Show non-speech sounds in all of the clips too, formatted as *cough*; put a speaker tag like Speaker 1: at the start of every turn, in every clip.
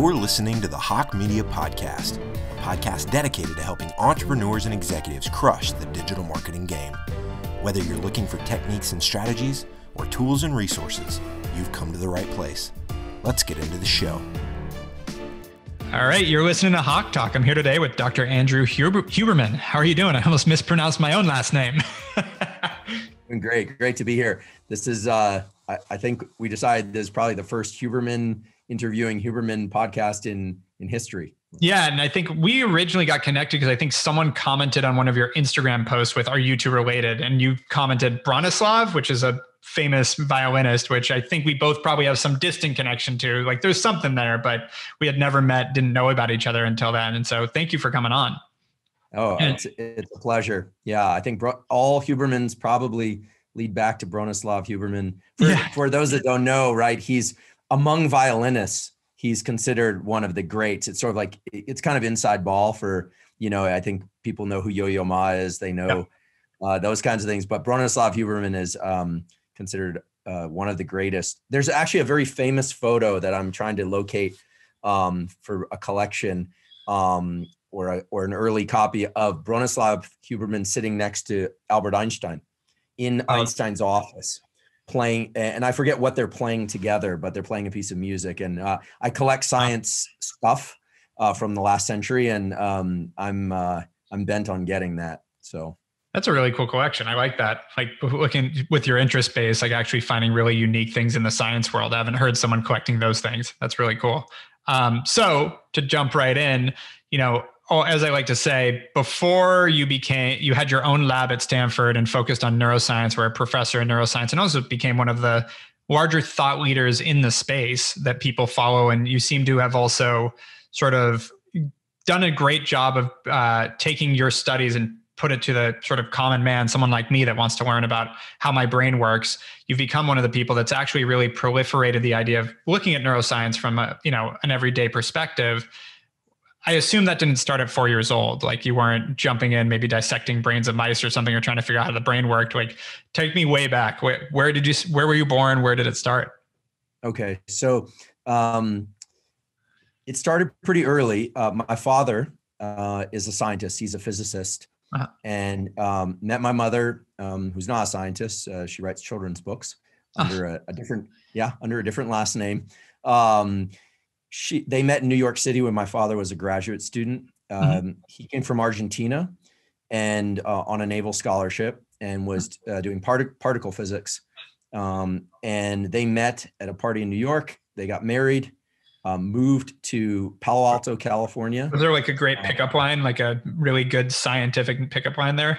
Speaker 1: You're listening to the Hawk Media Podcast, a podcast dedicated to helping entrepreneurs and executives crush the digital marketing game. Whether you're looking for techniques and strategies or tools and resources, you've come to the right place. Let's get into the show.
Speaker 2: All right, you're listening to Hawk Talk. I'm here today with Dr. Andrew Huber- Huberman. How are you doing? I almost mispronounced my own last name.
Speaker 1: *laughs* great, great to be here. This is, uh, I, I think we decided this is probably the first Huberman interviewing Huberman podcast in in history.
Speaker 2: Yeah, and I think we originally got connected because I think someone commented on one of your Instagram posts with "Are you two related?" and you commented Bronislav, which is a famous violinist, which I think we both probably have some distant connection to. Like, there's something there, but we had never met, didn't know about each other until then. And so, thank you for coming on.
Speaker 1: Oh, and, it's, it's a pleasure. Yeah, I think all Hubermans probably lead back to Bronislav Huberman. For, yeah. for those that don't know, right? He's among violinists, he's considered one of the greats. It's sort of like it's kind of inside ball for you know. I think people know who Yo-Yo Ma is. They know uh, those kinds of things. But Bronislav Huberman is um, considered uh, one of the greatest. There's actually a very famous photo that I'm trying to locate um, for a collection um, or a, or an early copy of Bronislav Huberman sitting next to Albert Einstein in oh, Einstein's office playing and i forget what they're playing together but they're playing a piece of music and uh, i collect science stuff uh, from the last century and um, i'm uh, i'm bent on getting that so
Speaker 2: that's a really cool collection i like that like looking with your interest base like actually finding really unique things in the science world i haven't heard someone collecting those things that's really cool um, so to jump right in you know oh, as I like to say, before you became, you had your own lab at Stanford and focused on neuroscience, Where a professor in neuroscience, and also became one of the larger thought leaders in the space that people follow. And you seem to have also sort of done a great job of uh, taking your studies and put it to the sort of common man, someone like me that wants to learn about how my brain works, you've become one of the people that's actually really proliferated the idea of looking at neuroscience from a, you know, an everyday perspective. I assume that didn't start at four years old. Like you weren't jumping in, maybe dissecting brains of mice or something, or trying to figure out how the brain worked. Like, take me way back. Where, where did you? Where were you born? Where did it start?
Speaker 1: Okay, so um, it started pretty early. Uh, my father uh, is a scientist. He's a physicist, uh-huh. and um, met my mother, um, who's not a scientist. Uh, she writes children's books ah. under a, a, different, yeah, under a different last name um, she they met in New York City when my father was a graduate student. Mm-hmm. Um, mm-hmm. He came from Argentina and uh, on a naval scholarship and was mm-hmm. uh, doing part- particle physics. Um, and they met at a party in New York. They got married, um, moved to Palo Alto, California.
Speaker 2: Was there like a great uh, pickup line, like a really good scientific pickup line there?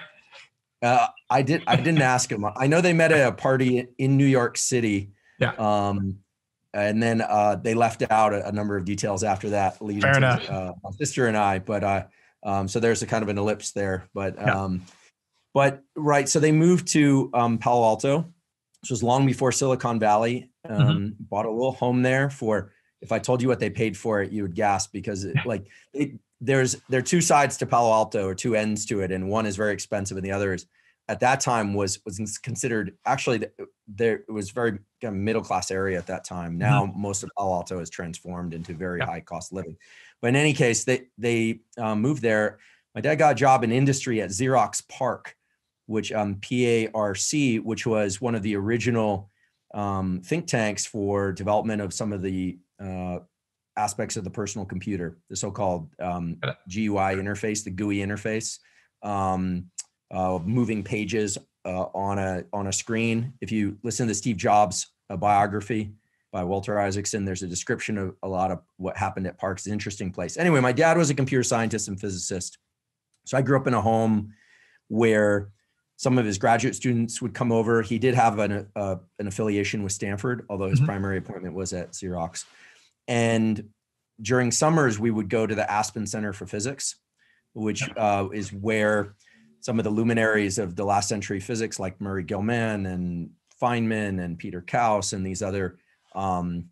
Speaker 2: Uh,
Speaker 1: I did. I didn't ask him. I know they met at a party in New York City. Yeah. Um, and then uh, they left out a, a, number of details after that, leading Fair to uh, my sister and I. But uh, um, so there's a kind of an ellipse there. But yeah. um, but right, so they moved to um, Palo Alto. which was long before Silicon Valley. Mm-hmm. Um, bought a little home there for. If I told you what they paid for it, you would gasp because it, like it, there's there are two sides to Palo Alto or two ends to it, and one is very expensive and the other is at that time was was considered actually there was very kind of middle class area at that time. Mm-hmm. Now mm-hmm. most of Palo Alto is transformed into very yeah. high cost living. But in any case, they they uh, moved there. My dad got a job in industry at Xerox Park, which um, PARC, which was one of the original um, think tanks for development of some of the uh, aspects of the personal computer, the so-called um, GUI interface, the GUI interface. Um, uh, moving pages uh, on a on a screen. If you listen to Steve Jobs' uh, biography by Walter Isaacson, there's a description of a lot of what happened at Park's interesting place. Anyway, my dad was a computer scientist and physicist, so I grew up in a home where some of his graduate students would come over. He did have an uh, an affiliation with Stanford, although his mm-hmm. primary appointment was at Xerox, and during summers we would go to the aspen center for physics which uh, is where some of the luminaries of the last century physics, like Murray Gell-Mann and Feynman and Peter Kaus and these other um,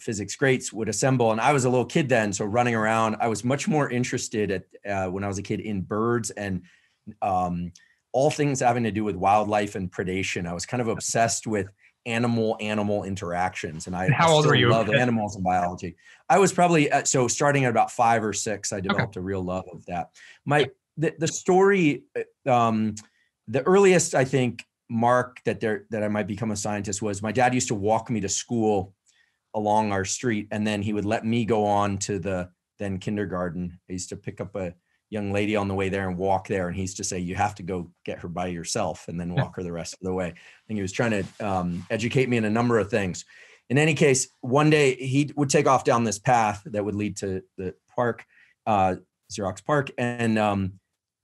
Speaker 1: physics greats would assemble. And I was a little kid then, so running around, I was much more interested at uh, when I was a kid in birds and um, all things having to do with wildlife and predation. I was kind of obsessed with animal animal interactions and i how old are you love animals and biology i was probably so starting at about five or six i developed okay. a real love of that my the, the story uh, um, the earliest i think mark that there that i might become a scientist was my dad used to walk me to school along our street and then he would let me go on to the then kindergarten i used to pick up a young lady on the way there and walk there and he used to say you have to go get her by yourself and then walk her the rest of the way i think he was trying to um, educate me in a number of things in any case one day he would take off down this path that would lead to the park uh, xerox park and um,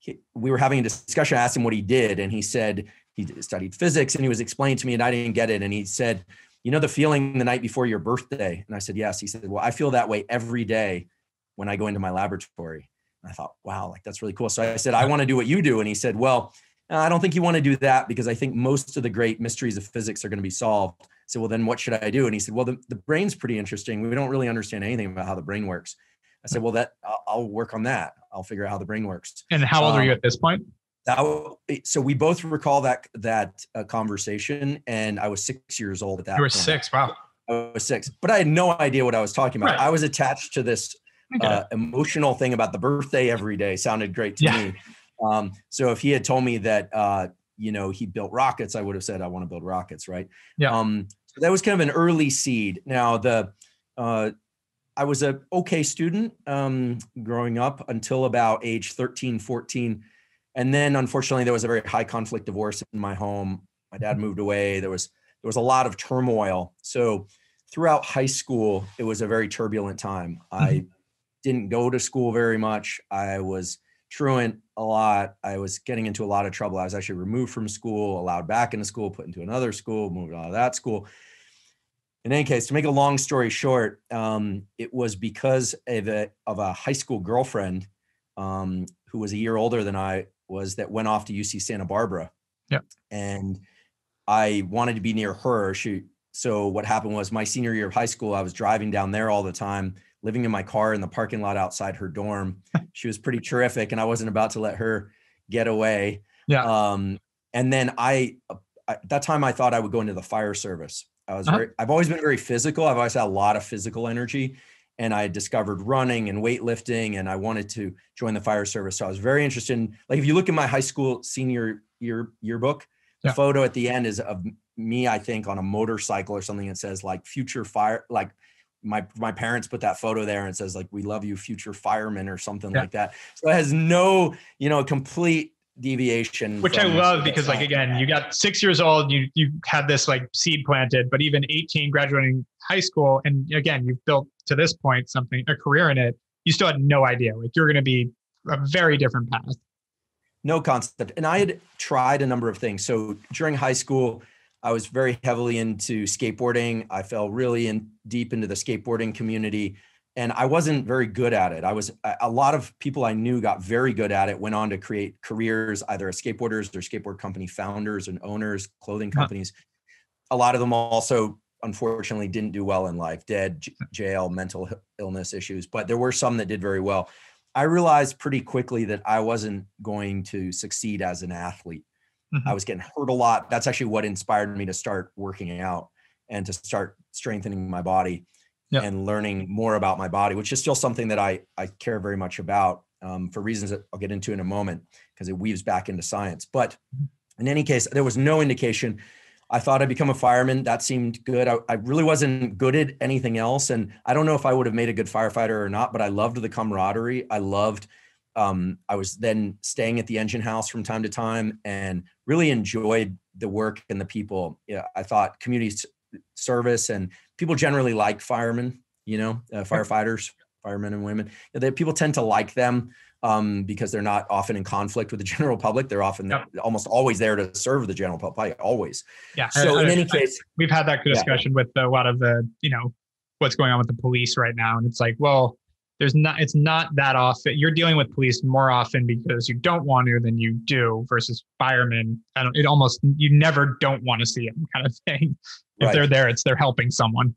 Speaker 1: he, we were having a discussion. I asked him what he did, and he said he studied physics, and he was explaining to me, and I didn't get it. And he said, "You know the feeling the night before your birthday?" And I said, "Yes." He said, "Well, I feel that way every day when I go into my laboratory." And I thought, "Wow, like that's really cool." So I said, "I want to do what you do," and he said, "Well." Uh, I don't think you want to do that because I think most of the great mysteries of physics are going to be solved. So, well, then what should I do? And he said, Well, the, the brain's pretty interesting. We don't really understand anything about how the brain works. I said, well, that I'll, work on that. I'll figure out how the brain works. And how old um, are you um, at this point? That, eh, so we both recall that that uh, conversation, and I was six years old at that. You were point. six.
Speaker 2: Wow. I
Speaker 1: was six, but I had no idea what I was talking about. Right. I was attached to this uh, emotional thing about the birthday every day. Sounded great to yeah. me. Um, so if he had told me that, uh, you know, he built rockets, I would have said, I want to build rockets, right? Yeah. Um, so that was kind of an early seed. Now the uh, I was a okay student um, growing up until about age 13, 14. And then unfortunately there was a very high conflict divorce in my home. My dad moved away. There was there was a lot of turmoil. So throughout high school, it was a very turbulent time. I mm-hmm. didn't go to school very much. I was truant a lot. I was getting into a lot of trouble. I was actually removed from school, allowed back into school, put into another school, moved out of that school in any case, to make a long story short, um, it was because of a, of a high school girlfriend um, who was a year older than I was that went off to UC Santa Barbara. Yeah. And I wanted to be near her. She so what happened was my senior year of high school, I was driving down there all the time, living in my car in the parking lot outside her dorm. *laughs* she was pretty terrific, and I wasn't about to let her get away. Yeah. Um, and then I, at that time I thought I would go into the fire service. I was uh-huh. very, I've always been very physical. I've always had a lot of physical energy and I discovered running and weightlifting and I wanted to join the fire service. So I was very interested in, like, if you look at my high school senior year yearbook, yeah. the photo at the end is of me, I think on a motorcycle or something that says like future fire, like my, my parents put that photo there and says like, we love you future firemen or something yeah. like that. So it has no, you know, complete deviation which i love because like
Speaker 2: again you got six years old you you had this like seed planted but even 18 graduating high school and again you've built to this point something a career in it you still had no idea like you're going to be a very different path
Speaker 1: no concept and i had tried a number of things so during high school i was very heavily into skateboarding i fell really in deep into the skateboarding community and I wasn't very good at it. I was a lot of people I knew got very good at it, went on to create careers, either as skateboarders or skateboard company founders and owners, clothing companies. Huh. A lot of them also, unfortunately, didn't do well in life, dead, jail, mental illness issues, but there were some that did very well. I realized pretty quickly that I wasn't going to succeed as an athlete. Mm-hmm. I was getting hurt a lot. That's actually what inspired me to start working out and to start strengthening my body yep. and learning more about my body, which is still something that I, I care very much about um, for reasons that I'll get into in a moment because it weaves back into science. But mm-hmm. in any case, there was no indication. I thought I'd become a fireman. That seemed good. I, I really wasn't good at anything else. And I don't know if I would have made a good firefighter or not, but I loved the camaraderie. I loved um, I was then staying at the engine house from time to time and really enjoyed the work and the people. I thought community service and people generally like firemen, you know, uh, firefighters, firemen and women. people tend to like them um, because they're not often in conflict with the *laughs* general public. They're often yep. almost always there to serve the general public, always. Yeah. So I, I, in any I, case,
Speaker 2: we've had that discussion yeah. with a lot of the, you know, what's going on with the police right now, and it's like, well, there's not it's not that often you're dealing with police more often because you don't want to than you do versus firemen i don't it almost you never don't want to see them kind of thing if right. they're there it's they're helping someone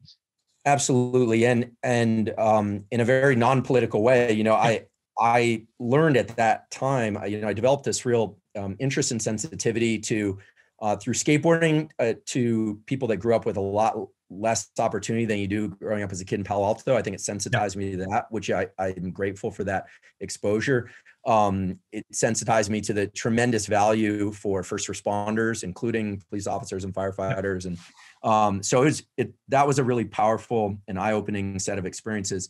Speaker 1: absolutely and and um in a very non-political way you know i i learned at that time you know i developed this real um, interest and sensitivity to uh, through skateboarding uh, to people that grew up with a lot less opportunity than you do growing up as a kid in Palo Alto. I think it sensitized yeah. me to that, which I, I'm grateful for that exposure. Um, it sensitized me to the tremendous value for first responders, including police officers and firefighters. And um, so it was, it, that was a really powerful and eye opening set of experiences.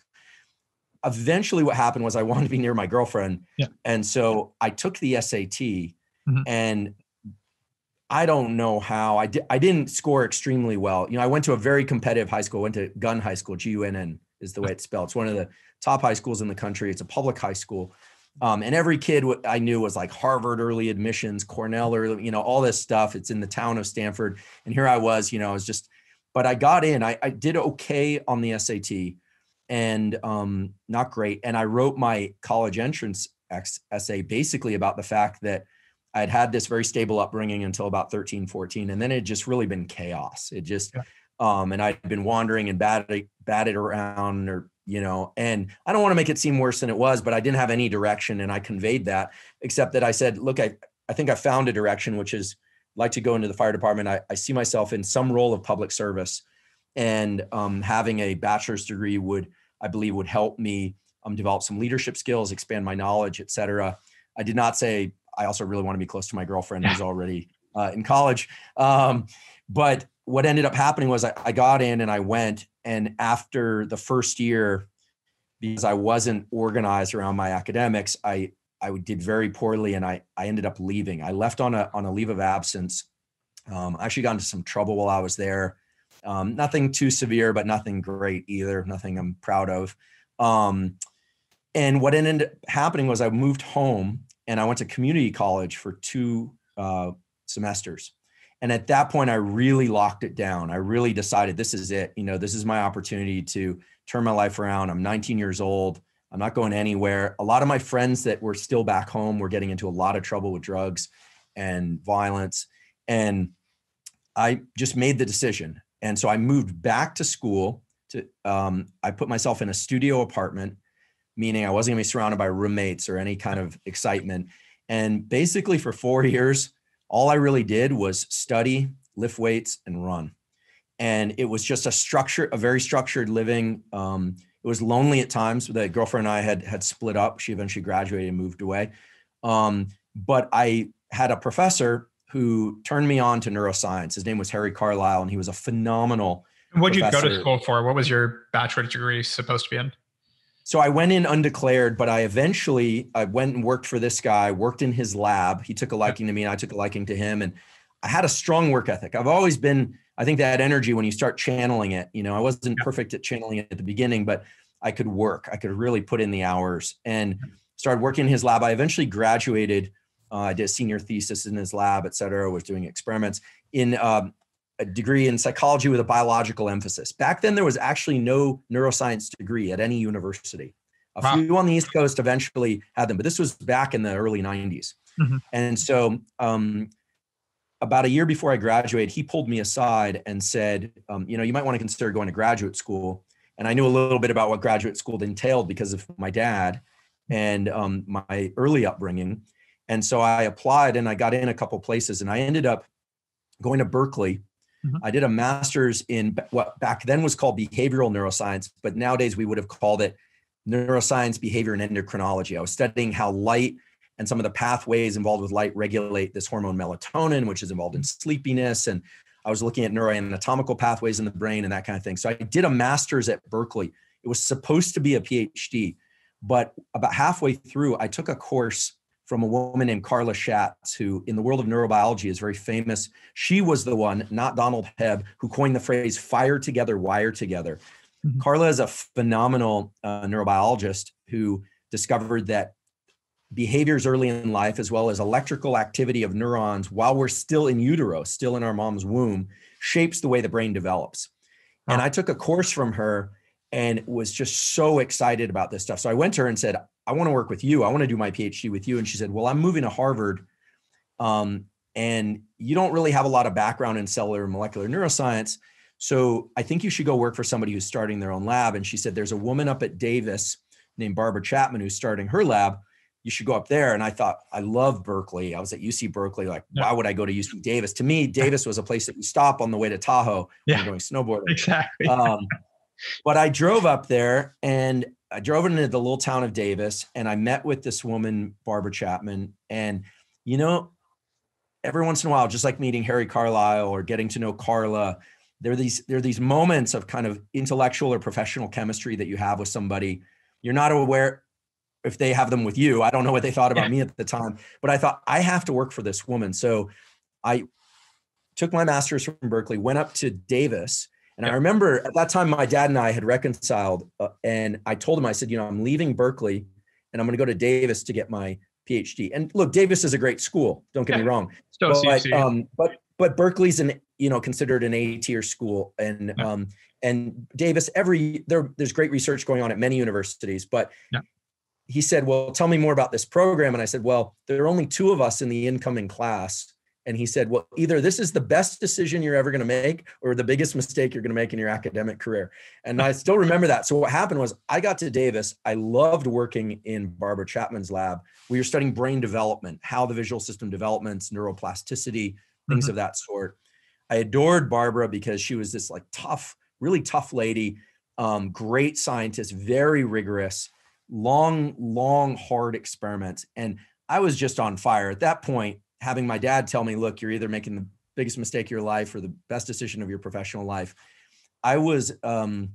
Speaker 1: Eventually, what happened was I wanted to be near my girlfriend. Yeah. And so I took the SAT mm-hmm. and I don't know how I did. I didn't score extremely well. You know, I went to a very competitive high school. went to Gun High School. G U N N is the way it's spelled. It's one of the top high schools in the country. It's a public high school, um, and every kid I knew was like Harvard early admissions, Cornell early, you know, all this stuff. It's in the town of Stanford, and here I was. You know, I was just. But I got in. I, I did okay on the SAT, and um, not great. And I wrote my college entrance essay basically about the fact that I'd had this very stable upbringing until about 13, 14, and then it just really been chaos. It just, yeah. um, and I'd been wandering and batted, batted around or, you know, and I don't want to make it seem worse than it was, but I didn't have any direction. And I conveyed that, except that I said, look, I, I think I found a direction, which is like to go into the fire department. I, I see myself in some role of public service and um, having a bachelor's degree would, I believe would help me um, develop some leadership skills, expand my knowledge, et cetera. I did not say I also really want to be close to my girlfriend yeah. who's already uh, in college. Um, but what ended up happening was I, I got in and I went, and after the first year, because I wasn't organized around my academics, I I did very poorly, and I I ended up leaving. I left on a on a leave of absence. Um, I actually got into some trouble while I was there. Um, nothing too severe, but nothing great either. Nothing I'm proud of. Um, and what ended up happening was I moved home and I went to community college for two uh, semesters. And at that point, I really locked it down. I really decided this is it. You know, this is my opportunity to turn my life around. I'm 19 years old. I'm not going anywhere. A lot of my friends that were still back home were getting into a lot of trouble with drugs and violence. And I just made the decision. And so I moved back to school. To um, I put myself in a studio apartment meaning I wasn't going to be surrounded by roommates or any kind of excitement. And basically, for four years, all I really did was study, lift weights, and run. And it was just a structure, a very structured living. Um, it was lonely at times. The girlfriend and I had had split up. She eventually graduated and moved away. Um, but I had a professor who turned me on to neuroscience. His name was Harry Carlisle, and he was a phenomenal. What did you go to
Speaker 2: school for? What was your bachelor's degree supposed to be in?
Speaker 1: So I went in undeclared, but I eventually I went and worked for this guy, worked in his lab. He took a liking to me and I took a liking to him. And I had a strong work ethic. I've always been, I think that energy when you start channeling it, you know, I wasn't perfect at channeling it at the beginning, but I could work. I could really put in the hours and started working in his lab. I eventually graduated. Uh, I did a senior thesis in his lab, et cetera, was doing experiments in um, a degree in psychology with a biological emphasis. Back then, there was actually no neuroscience degree at any university. A wow. few on the East Coast eventually had them, but this was back in the early 90s. Mm-hmm. And so, um, about a year before I graduated, he pulled me aside and said, um, You know, you might want to consider going to graduate school. And I knew a little bit about what graduate school entailed because of my dad and um, my early upbringing. And so I applied and I got in a couple places and I ended up going to Berkeley Mm-hmm. I did a master's in what back then was called behavioral neuroscience, but nowadays we would have called it neuroscience, behavior, and endocrinology. I was studying how light and some of the pathways involved with light regulate this hormone melatonin, which is involved in mm-hmm. sleepiness. And I was looking at neuroanatomical pathways in the brain and that kind of thing. So I did a master's at Berkeley. It was supposed to be a PhD, but about halfway through, I took a course from a woman named Carla Schatz, who in the world of neurobiology is very famous. She was the one, not Donald Hebb, who coined the phrase fire together, wire together. Mm-hmm. Carla is a phenomenal uh, neurobiologist who discovered that behaviors early in life, as well as electrical activity of neurons while we're still in utero, still in our mom's womb, shapes the way the brain develops. Wow. And I took a course from her and was just so excited about this stuff. So I went to her and said, I want to work with you. I want to do my PhD with you. And she said, Well, I'm moving to Harvard. Um, and you don't really have a lot of background in cellular molecular neuroscience. So I think you should go work for somebody who's starting their own lab. And she said, There's a woman up at Davis named Barbara Chapman who's starting her lab. You should go up there. And I thought, I love Berkeley. I was at UC Berkeley. Like, yeah. why would I go to UC Davis? To me, Davis was a place that we stop on the way to Tahoe yeah. when going snowboarding. *laughs* Exactly. Um, but I drove up there and I drove into the little town of Davis and I met with this woman, Barbara Chapman. And, you know, every once in a while, just like meeting Harry Carlisle or getting to know Carla, there are these there are these moments of kind of intellectual or professional chemistry that you have with somebody. You're not aware if they have them with you. I don't know what they thought about yeah. me at the time, but I thought I have to work for this woman. So I took my master's from Berkeley, went up to Davis and yeah. I remember at that time, my dad and I had reconciled, uh, and I told him, I said, you know, I'm leaving Berkeley and I'm going to go to Davis to get my PhD. And look, Davis is a great school. Don't get yeah. me wrong. Still but, um, but but Berkeley's an you know considered an A tier school, and yeah. um, and Davis every there there's great research going on at many universities. But yeah. he said, well, tell me more about this program. And I said, well, there are only two of us in the incoming class, and he said, Well, either this is the best decision you're ever going to make or the biggest mistake you're going to make in your academic career. And I still remember that. So, what happened was I got to Davis. I loved working in Barbara Chapman's lab. We were studying brain development, how the visual system develops, neuroplasticity, things mm-hmm. of that sort. I adored Barbara because she was this like tough, really tough lady, um, great scientist, very rigorous, long, long, hard experiments. And I was just on fire. At that point, having my dad tell me, look, you're either making the biggest mistake of your life or the best decision of your professional life. I was, um,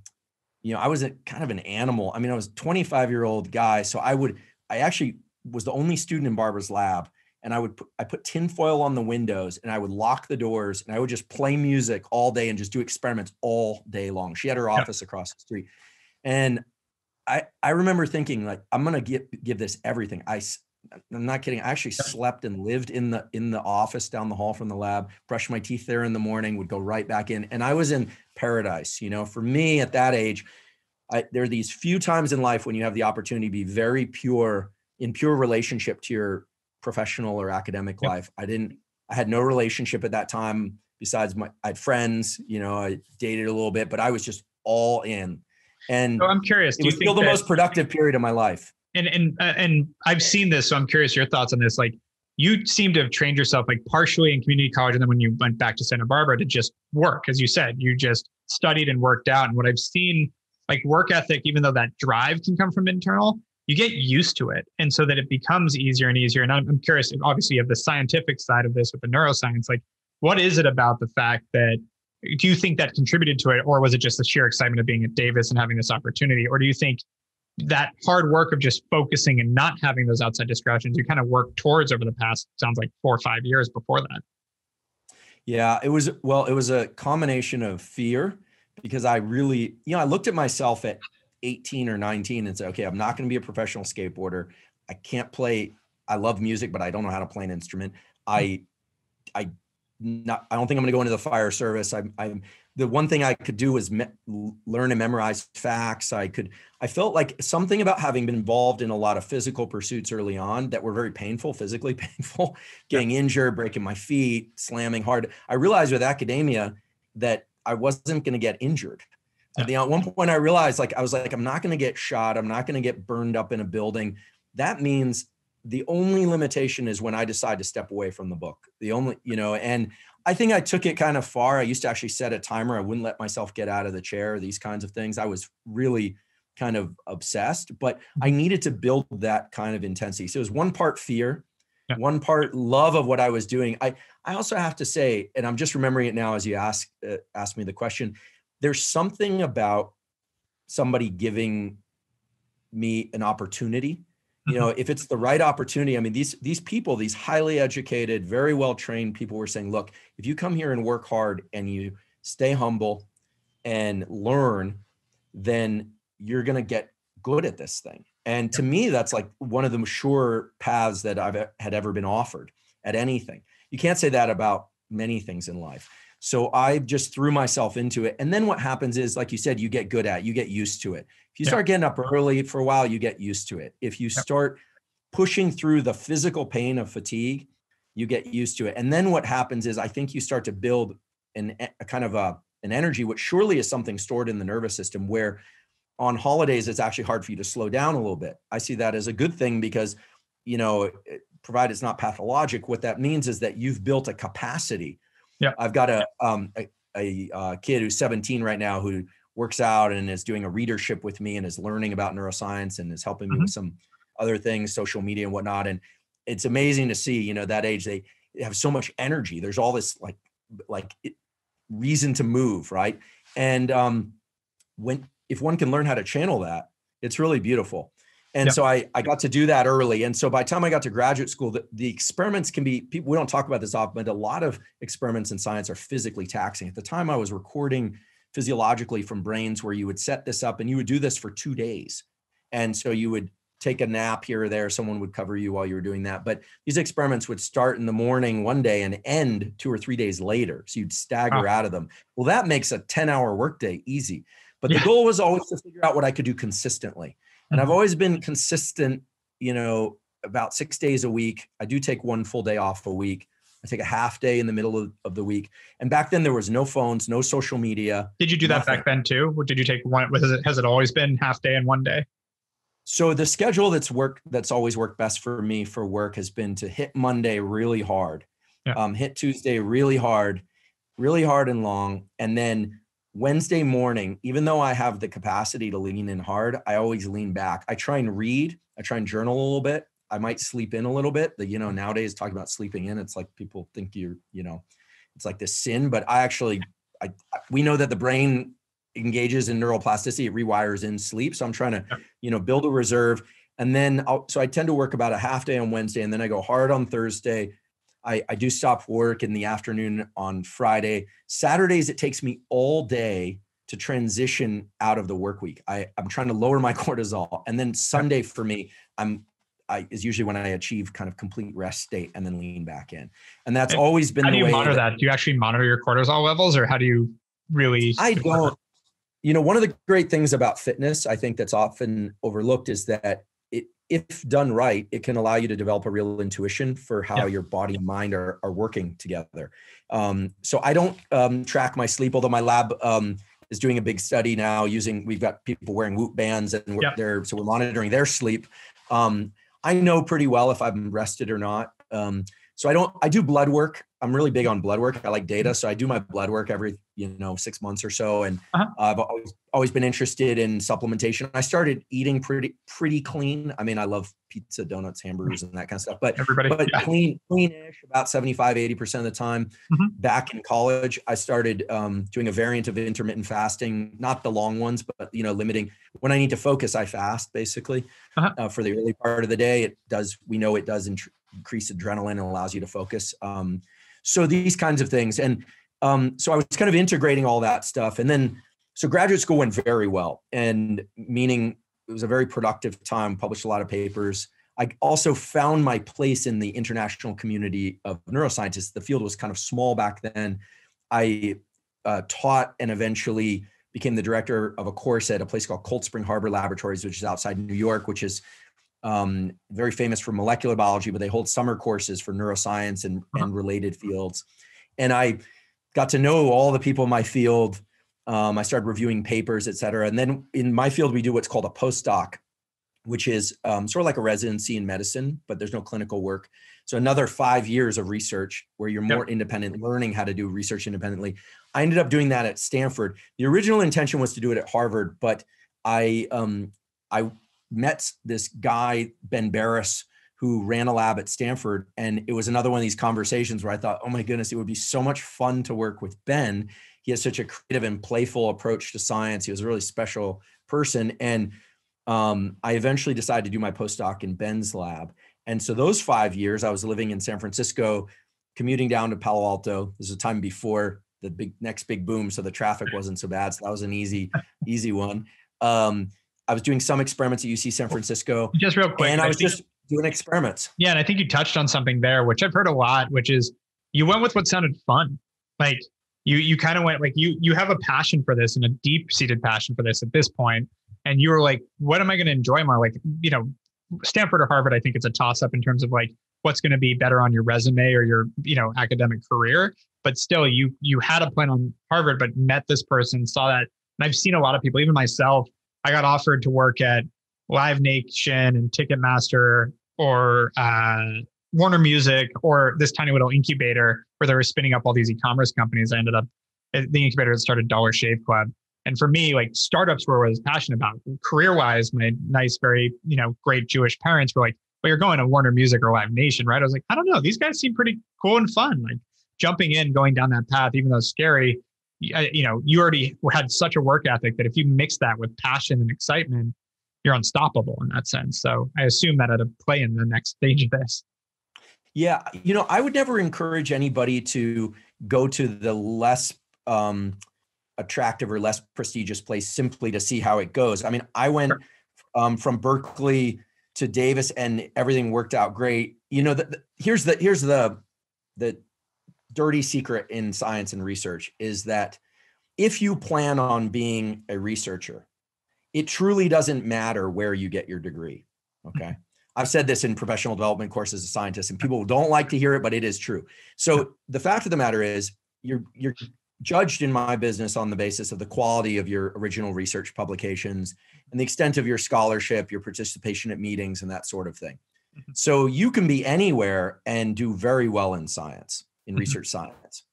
Speaker 1: you know, I was a, kind of an animal. I mean, I was 25 year old guy. So I would, I actually was the only student in Barbara's lab. And I would, put, I put tinfoil on the windows and I would lock the doors and I would just play music all day and just do experiments all day long. She had her office yeah. across the street. And I, I remember thinking like, I'm going to give, give this everything. I, I'm not kidding. I actually slept and lived in the in the office down the hall from the lab. Brushed my teeth there in the morning. Would go right back in, and I was in paradise. You know, for me at that age, I, there are these few times in life when you have the opportunity to be very pure in pure relationship to your professional or academic yep. life. I didn't. I had no relationship at that time besides my. I had friends. You know, I dated a little bit, but I was just all in. And so I'm curious. It was still the that- most productive period of my life
Speaker 2: and and uh, and I've seen this, so I'm curious your thoughts on this. Like, you seem to have trained yourself like partially in community college, and then when you went back to Santa Barbara to just work, as you said, you just studied and worked out. And what I've seen, like work ethic, even though that drive can come from internal, you get used to it, and so that it becomes easier and easier. And I'm, I'm curious. Obviously, you have the scientific side of this with the neuroscience. Like, what is it about the fact that do you think that contributed to it, or was it just the sheer excitement of being at Davis and having this opportunity, or do you think that hard work of just focusing and not having those outside distractions you kind of worked towards over the past sounds like four or five years before that
Speaker 1: yeah it was well it was a combination of fear because i really you know i looked at myself at 18 or 19 and said okay i'm not going to be a professional skateboarder i can't play i love music but i don't know how to play an instrument i i not i don't think i'm going to go into the fire service i'm i'm the one thing I could do was me- learn and memorize facts. I could, I felt like something about having been involved in a lot of physical pursuits early on that were very painful, physically *laughs* painful, getting yeah. injured, breaking my feet, slamming hard. I realized with academia that I wasn't going to get injured. Yeah. at one point, I realized like, I was like, I'm not going to get shot. I'm not going to get burned up in a building. That means the only limitation is when I decide to step away from the book. The only, you know, and I think I took it kind of far. I used to actually set a timer. I wouldn't let myself get out of the chair, these kinds of things. I was really kind of obsessed, but I mm-hmm. needed to build that kind of intensity. So it was one part fear, yeah. one part love of what I was doing. I I also have to say, and I'm just remembering it now as you ask uh, me the question. There's something about somebody giving me an opportunity you know mm-hmm. if it's the right opportunity i mean these these people these highly educated very well trained people were saying look if you come here and work hard and you stay humble and learn then you're going to get good at this thing and to me that's like one of the sure paths that i've had ever been offered at anything you can't say that about many things in life so I just threw myself into it. And then what happens is, like you said, you get good at it, you get used to it. If you yeah. start getting up early for a while, you get used to it. If you yeah. start pushing through the physical pain of fatigue, you get used to it. And then what happens is, I think you start to build an, eh, a kind of a, an energy, which surely is something stored in the nervous system where on holidays, it's actually hard for you to slow down a little bit. I see that as a good thing because, you know, provided it's not pathologic, what that means is that you've built a capacity yeah. I've got a um a, a, uh, kid who's 17 right now who works out and is doing a readership with me and is learning about neuroscience and is helping me mm-hmm. with some other things, social media and whatnot. And it's amazing to see, you know, that age they have so much energy. There's all this like like it, reason to move, right? And um when if one can learn how to channel that, it's really beautiful. And yep. so I, I got to do that early. And so by the time I got to graduate school, the, the experiments can be, people, we don't talk about this often, but a lot of experiments in science are physically taxing. At the time, I was recording physiologically from brains where you would set this up and you would do this for two days. And so you would take a nap here or there. Someone would cover you while you were doing that. But these experiments would start in the morning one day and end two or three days later. So you'd stagger wow. out of them. Well, that makes a 10 hour workday easy. But yeah. the goal was always to figure out what I could do consistently and I've mm-hmm. always been consistent, you know, about six days a week. I do take one full day off a week. I take a half day in the middle of, of the week. And back then there was no phones, no social media.
Speaker 2: Did you do nothing. that back then too? Or did you take one? Was it, has it always been half day and one day? So the schedule that's worked, that's always worked
Speaker 1: best for me for work has been to hit Monday really hard, yeah. um, hit Tuesday really hard, really hard and long, and then Wednesday morning, even though I have the capacity to lean in hard, I always lean back. I try and read, I try and journal a little bit. I might sleep in a little bit. The, you know, nowadays talking about sleeping in, it's like people think you're, you know, it's like this sin, but I actually, I, we know that the brain engages in neuroplasticity, it rewires in sleep. So I'm trying to, you know, build a reserve. And then, I'll, so I tend to work about a half day on Wednesday and then I go hard on Thursday I, I do stop work in the afternoon on Friday. Saturdays, it takes me all day to transition out of the work week. I, I'm trying to lower my *laughs* cortisol. And then Sunday for me, I'm I, is usually when I achieve kind of complete rest state and then lean back in. And that's and always been how do you monitor that, that, Do
Speaker 2: you actually monitor your cortisol levels or how do you really I don't
Speaker 1: you know, one of the great things about fitness, I think that's often overlooked is that if done right, it can allow you to develop a real intuition for how yeah. your body and mind are, are working together. Um, so I don't um, track my sleep, although my lab um, is doing a big study now using, we've got people wearing Whoop bands and we're, yeah. they're, so we're monitoring their sleep. Um, I know pretty well if I'm rested or not. Um, so I don't, I do blood work I'm really big on blood work. I like data, mm-hmm. so I do my blood work every you know six months or so. And uh-huh. I've always always been interested in supplementation. I started eating pretty pretty clean. I mean, I love pizza, donuts, hamburgers, and that kind of stuff. But everybody, but yeah. clean cleanish about 75, 80 percent of the time. Mm-hmm. Back in college, I started um, doing a variant of intermittent fasting, not the long ones, but you know, limiting when I need to focus, I fast basically uh-huh. uh, for the early part of the day. It does. We know it does. increase adrenaline and allows you to focus um, so these kinds of things. And um, so I was kind of integrating all that stuff. And then, so graduate school went very well, and meaning it was a very productive time, published a lot of papers. I also found my place in the international community of neuroscientists. The field was kind of small back then. I uh, taught and eventually became the director of a course at a place called Cold Spring Harbor Laboratories, which is outside New York, which is um, very famous for molecular biology, but they hold summer courses for neuroscience and, uh-huh. and related fields. And I got to know all the people in my field. Um, I started reviewing papers, et cetera. And then in my field, we do what's called a postdoc, which is um, sort of like a residency in medicine, but there's no clinical work. So another five years of research where you're more yep. independent, learning how to do research independently. I ended up doing that at Stanford. The original intention was to do it at Harvard, but I um, I met this guy, Ben Barris, who ran a lab at Stanford. And it was another one of these conversations where I thought, oh my goodness, it would be so much fun to work with Ben. He has such a creative and playful approach to science. He was a really special person. And um, I eventually decided to do my postdoc in Ben's lab. And so those five years, I was living in San Francisco, commuting down to Palo Alto. This is a time before the big next big boom, so the traffic wasn't so bad. So that was an easy, easy one. Um, I was doing some experiments at UC San Francisco. Just real quick. And I was I think, just doing
Speaker 2: experiments. Yeah. And I think you touched on something there, which I've heard a lot, which is you went with what sounded fun. Like you you kind of went like you you have a passion for this and a deep seated passion for this at this point. And you were like, what am I going to enjoy more? Like, you know, Stanford or Harvard, I think it's a toss up in terms of like what's going to be better on your resume or your, you know, academic career. But still you you had a plan on Harvard, but met this person, saw that. And I've seen a lot of people, even myself, I got offered to work at Live Nation and Ticketmaster or uh, Warner Music or this tiny little incubator where they were spinning up all these e-commerce companies. I ended up uh, the incubator that started Dollar Shave Club. And for me, like startups were what I was passionate about. Career-wise, my nice, very, you know, great Jewish parents were like, well, you're going to Warner Music or Live Nation, right? I was like, I don't know. These guys seem pretty cool and fun. Like jumping in, going down that path, even though it's scary, you know, you already had such a work ethic that if you mix that with passion and excitement, you're unstoppable in that sense. So I assume that had a play in the next stage of this.
Speaker 1: Yeah, you know, I would never encourage anybody to go to the less um, attractive or less prestigious place simply to see how it goes. I mean, I went um, from Berkeley to Davis, and everything worked out great. You know, the, the, here's the here's the the dirty secret in science and research is that if you plan on being a researcher, it truly doesn't matter where you get your degree. Okay. Mm-hmm. I've said this in professional development courses as a scientist, and people don't like to hear it, but it is true. So the fact of the matter is, you're you're judged in my business on the basis of the quality of your original research publications and the extent of your scholarship, your participation at meetings, and that sort of thing. Mm-hmm. So you can be anywhere and do very well in science in mm-hmm. research science.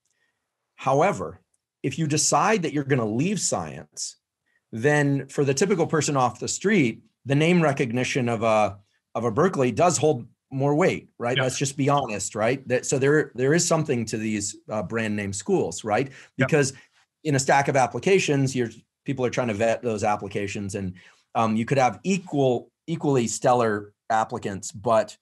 Speaker 1: However, if you decide that you're going to leave science, then for the typical person off the street, the name recognition of a of a Berkeley does hold more weight, right? Yep. Let's just be honest, right? That, so there there is something to these uh, brand name schools, right? Because yep. in a stack of applications, you're people are trying to vet those applications, and um, you could have equal equally stellar applicants, but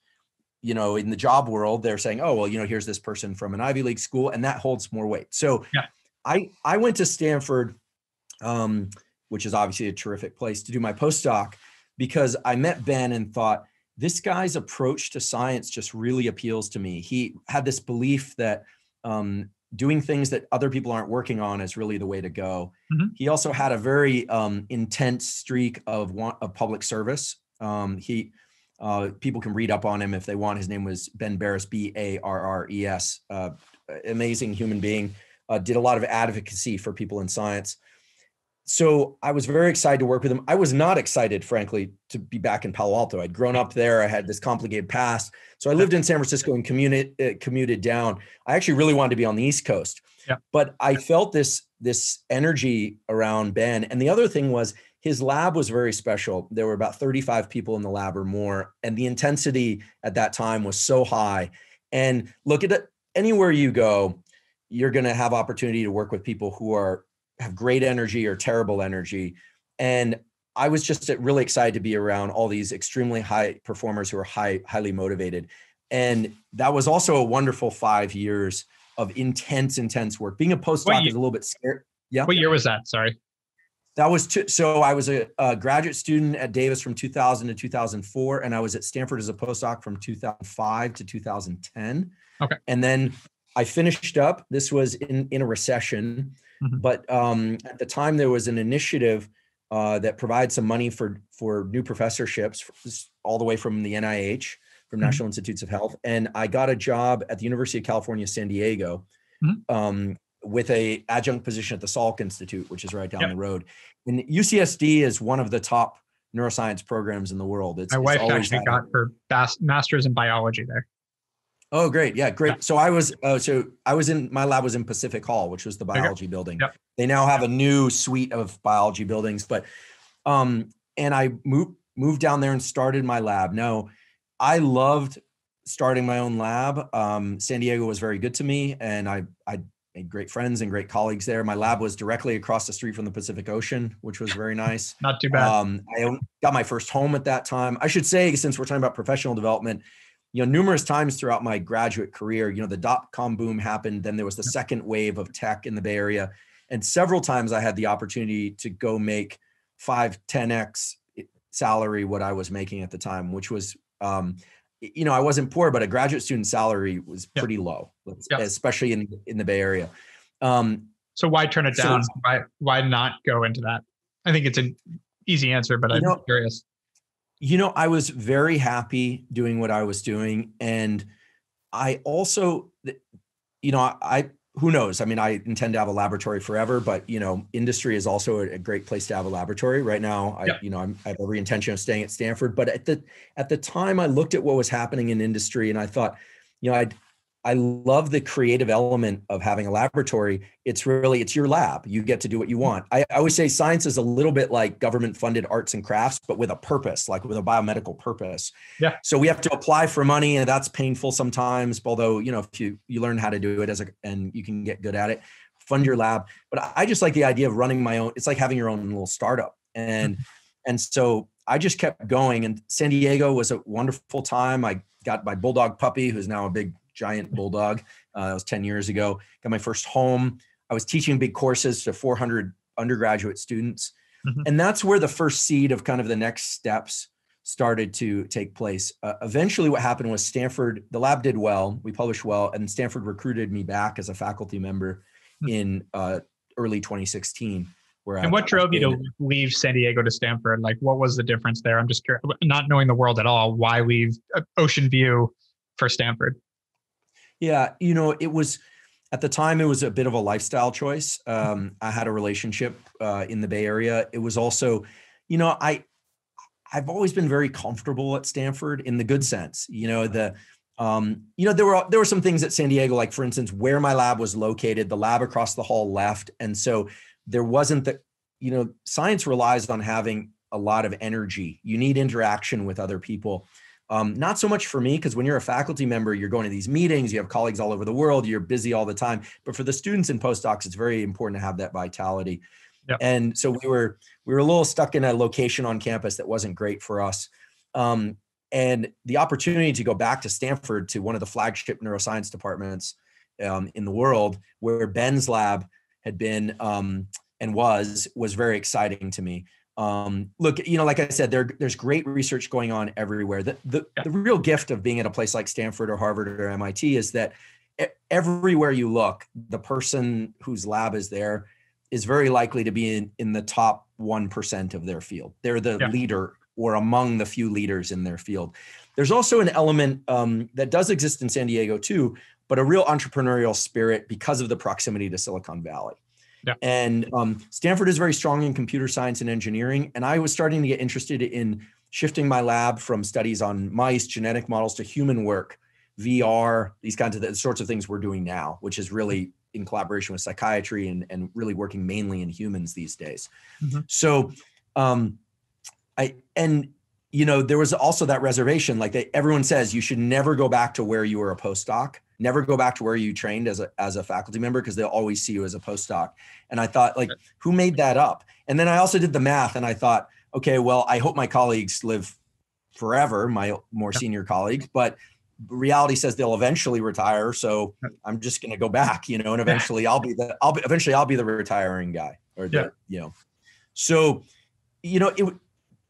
Speaker 1: you know, in the job world, they're saying, oh, well, you know, here's this person from an Ivy League school, and that holds more weight. So yeah. I I went to Stanford, um, which is obviously a terrific place to do my postdoc, because I met Ben and thought, this guy's approach to science just really appeals to me. He had this belief that um, doing things that other people aren't working on is really the way to go. Mm-hmm. He also had a very um, intense streak of want of public service. Um, he uh, people can read up on him if they want. His name was Ben Barris, B A R R E S. Uh, amazing human being. Uh, did a lot of advocacy for people in science. So I was very excited to work with him. I was not excited, frankly, to be back in Palo Alto. I'd grown up there. I had this complicated past. So I lived in San Francisco and commuted, uh, commuted down. I actually really wanted to be on the East Coast. Yeah. But I felt this this energy around Ben. And the other thing was his lab was very special. There were about 35 people in the lab or more, and the intensity at that time was so high. And look at it, anywhere you go, you're going to have opportunity to work with people who are have great energy or terrible energy. And I was just uh, really excited to be around all these extremely high performers who are high, highly motivated. And that was also a wonderful five years of intense, intense work. Being a postdoc is a little bit scary.
Speaker 2: Yeah. What year was that? Sorry that was two,
Speaker 1: so i was a, a, graduate student at davis from 2000 to 2004 and i was at stanford as a postdoc from 2005 to 2010 okay and then i finished up this was in in a recession mm-hmm. but um, at the time there was an initiative uh, that provides some money for for new professorships all the way from the nih from mm-hmm. national institutes of health and i got a job at the university of california san diego mm-hmm. um, with a adjunct position at the Salk Institute, which is right down yep. the road. And UCSD is one of the top neuroscience programs in the world. It's, my wife it's actually got
Speaker 2: her master's in biology there.
Speaker 1: Oh, great! Yeah, great. Yeah. So I was, uh, so I was in my lab was in Pacific Hall, which was the biology building. Yep. They now have a new suite of biology buildings, but um, and I moved moved down there and started my lab. No, I loved starting my own lab. Um, San Diego was very good to me, and I I made great friends and great colleagues there. My lab was directly across the street from the Pacific Ocean, which was very nice. *laughs* Not too bad. Um, I got my first home at that time. I should say, since we're talking about professional development, you know, numerous times throughout my graduate career, you know, the dot com boom happened. Then there was the second wave of tech in the Bay Area. And several times I had the opportunity to go make five, 10x salary what I was making at the time, which was um, you know, I wasn't poor, but a graduate student salary was yep. pretty low, yep. especially in in the Bay Area.
Speaker 2: Um, so why turn it down? So, why why not go into that? I think it's an easy answer, but I'm know, curious.
Speaker 1: You know, I was very happy doing what I was doing, and I also, you know, I who knows? I mean, I intend to have a laboratory forever, but you know, industry is also a, great place to have a laboratory. Right now, I, yeah. you know, I'm, I have every intention of staying at Stanford, but at the at the time, I looked at what was happening in industry, and I thought, you know, I'd I love the creative element of having a laboratory. It's really it's your lab. You get to do what you want. I, I always say science is a little bit like government funded arts and crafts, but with a purpose, like with a biomedical purpose. Yeah. So we have to apply for money, and that's painful sometimes. Although you know, if you you learn how to do it as a and you can get good at it, fund your lab. But I just like the idea of running my own. It's like having your own little startup, and mm-hmm. and so I just kept going. And San Diego was a wonderful time. I got my bulldog puppy, who's now a big giant bulldog. Uh, that was 10 years ago. Got my first home. I was teaching big courses to 400 undergraduate students. Mm-hmm. And that's where the first seed of kind of the next steps started to take place. Uh, eventually, what happened was Stanford, the lab did well, we published well, and Stanford recruited me back as a faculty member hmm. in uh, early 2016. Where and I, what drove you to
Speaker 2: leave San Diego to Stanford? Like, what was the difference there? I'm just curious, not knowing the world at all, why leave uh, Ocean View for Stanford?
Speaker 1: Yeah, you know, it was at the time it was a bit of a lifestyle choice. Mm-hmm. Um, I had a relationship uh, in the Bay Area. It was also, you know, I I've always been very comfortable at Stanford in the good sense. You know, the um, you know, there were there were some things at San Diego, like for instance, where my lab was located, the lab across the hall left, and so there wasn't the, you know, science relies on having a lot of energy. You need interaction with other people, um, not so much for me, because when you're a faculty member, you're going to these meetings, you have colleagues all over the world, you're busy all the time. But for the students and postdocs, it's very important to have that vitality. Yep. And so we were we were a little stuck in a location on campus that wasn't great for us. Um, and the opportunity to go back to Stanford to one of the flagship neuroscience departments um, in the world, where Ben's lab had been um, and was, was very exciting to me um, look, you know, like I said, there, there's great research going on everywhere. The, the, yeah. the real gift of being at a place like Stanford or Harvard or MIT is that everywhere you look, the person whose lab is there is very likely to be in, in the top 1% of their field. They're the yeah. leader or among the few leaders in their field. There's also an element um, that does exist in San Diego too, but a real entrepreneurial spirit because of the proximity to Silicon Valley. Yeah. And um, Stanford is very strong in computer science and engineering. And I was starting to get interested in shifting my lab from studies on mice, genetic models to human work, VR, these kinds of the sorts of things we're doing now, which is really mm-hmm. in collaboration with psychiatry and, and really working mainly in humans these days. Mm-hmm. So um, I and you know there was also that reservation like that everyone says you should never go back to where you were a postdoc never go back to where you trained as a as a faculty member because they'll always see you as a postdoc. And I thought, like, who made that up? And then I also did the math, and I thought, okay, well, I hope my colleagues live forever, my more senior colleagues, but reality says they'll eventually retire so i'm just going to go back you know and eventually i'll be the i'll be eventually i'll be the retiring guy or the, yeah. you know so you know it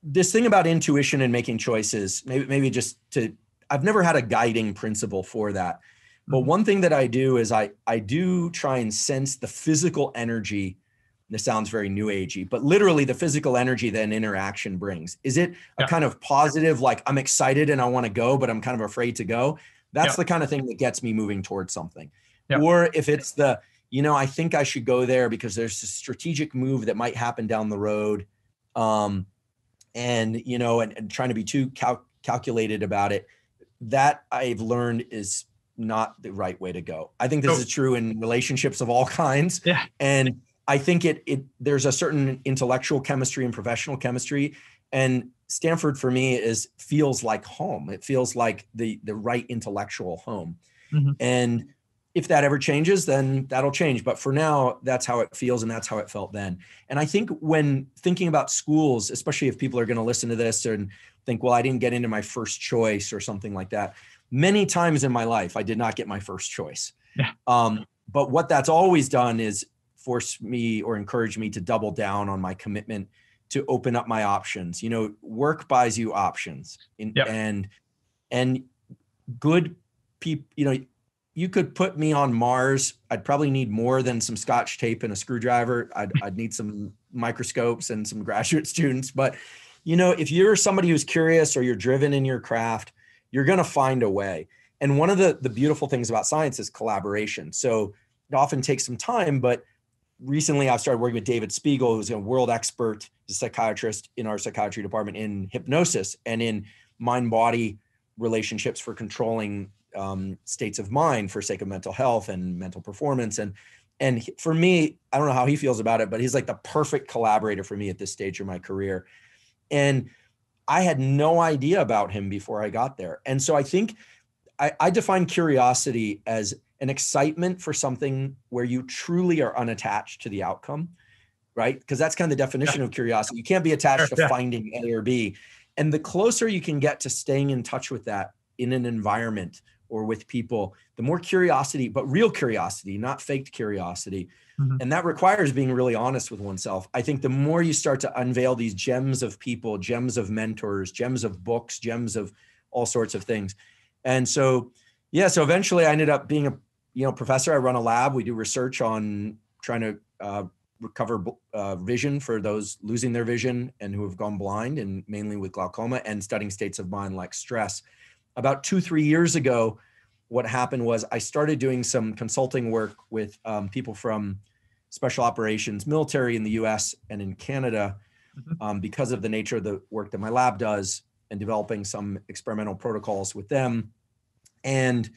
Speaker 1: this thing about intuition and making choices maybe maybe just to i've never had a guiding principle for that but mm-hmm. one thing that I do is I I do try and sense the physical energy. This sounds very new agey, but literally the physical energy that an interaction brings. Is it a yeah. kind of positive, like I'm excited and I want to go, but I'm kind of afraid to go? That's yeah. the kind of thing that gets me moving towards something. Yeah. Or if it's the, you know, I think I should go there because there's a strategic move that might happen down the road. Um, and, you know, and, and trying to be too cal- calculated about it. That I've learned is not the right way to go. I think this is true in relationships of all *laughs* kinds. Yeah. And I think it it there's a certain intellectual chemistry and professional chemistry and Stanford for me is feels like home. It feels like the the right intellectual home. Mm-hmm. And if that ever changes, then that'll change. But for now, that's how it feels and that's how it felt then. And I think when thinking about schools, especially if people are going to listen to this and think, well, I didn't get into my first choice or something like that, many times in my life i did not get my first choice yeah. um, but what that's always done is force me or encourage me to double down on my commitment to open up my options you know work buys you options in, yep. and and good people you know you could put me on mars i'd probably need more than some scotch tape and a screwdriver i'd, I'd need some microscopes and some *laughs* graduate students but you know if you're somebody who's curious or you're driven in your craft you're going to find a way. And one of the, the beautiful things about science is collaboration. So it often takes some time, but recently I've started working with David Spiegel, who's a world expert, a psychiatrist in our psychiatry department in hypnosis and in mind body relationships for controlling um, states of mind for sake of mental health and mental performance. And and for me, I don't know how he feels about it, but he's like the perfect collaborator for me at this stage of my career. And I had no idea about him before I got there. And so I think I, I define curiosity as an excitement for something where you truly are unattached to the outcome, right? Because that's kind of the definition of curiosity. You can't be attached to finding A or B. And the closer you can get to staying in touch with that in an environment or with people, the more curiosity, but real curiosity, not faked curiosity, Mm-hmm. And that requires being really honest with oneself. I think the more you start to unveil these gems of people, gems of mentors, gems of books, gems of all sorts of things. And so, yeah, so eventually I ended up being a you know professor. I run a lab. We do research on trying to uh, recover uh, vision for those losing their vision and who have gone blind, and mainly with glaucoma and studying states of mind like stress. About two three years ago, what happened was I started doing some consulting work with um, people from special operations military in the US and in Canada mm-hmm. um, because of the nature of the work that my lab does and developing some experimental protocols with them. And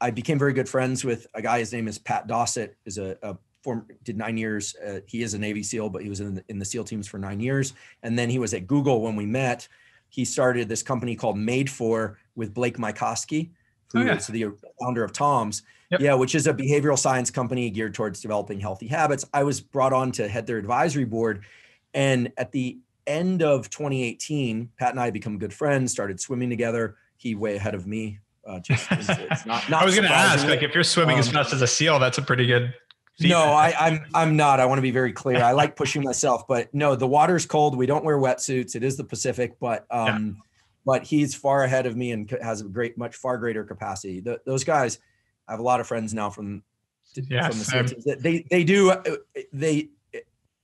Speaker 1: I became very good friends with a guy. His name is Pat Dossett. is a, a former did nine years. Uh, he is a Navy SEAL, but he was in the, in the SEAL teams for nine years. And then he was at Google when we met. He started this company called Made For with Blake Mykoski, who oh, yeah. is the founder of Tom's. Yep. Yeah, which is a behavioral science company geared towards developing healthy habits. I was brought on to head their advisory board. And at the end of 2018, Pat and I become good friends, started swimming together. He way ahead of me. Uh,
Speaker 2: just, it's, *laughs* not, not I was going to ask, like, if you're swimming um, as fast as a seal, that's a pretty good. Feat. No, I,
Speaker 1: I'm I'm not. I want to be very clear. I like pushing myself, but no, the water's cold. We don't wear wetsuits. It is the Pacific, but um, yeah but he's far ahead of me and has a great, much far greater capacity. The, those guys, I have a lot of friends now from, yeah, from the same teams. They they do uh, they eh,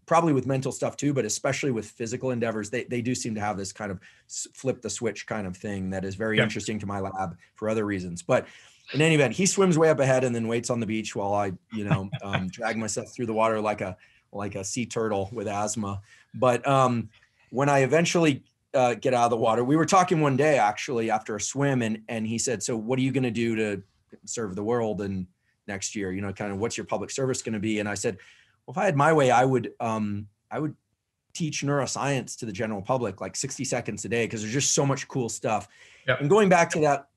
Speaker 1: probably with mental stuff too, but especially with physical endeavors, they they do seem to have this kind of flip the switch kind of thing that is very interesting to my lab for other reasons. But in any event, he swims way up ahead and then waits on the beach while I you know *laughs* um, drag myself through the water like a like a sea turtle with asthma. But um, when I eventually uh, get out of the water. We were talking one day actually after a swim, and and he said, "So what are you going to do to serve the world and next year? You know, kind of what's your public service going to be?" And I said, "Well, if I had my way, I would um, I would teach neuroscience to the general public like 60 seconds a day because there's just so much cool stuff." Yep. And going back to that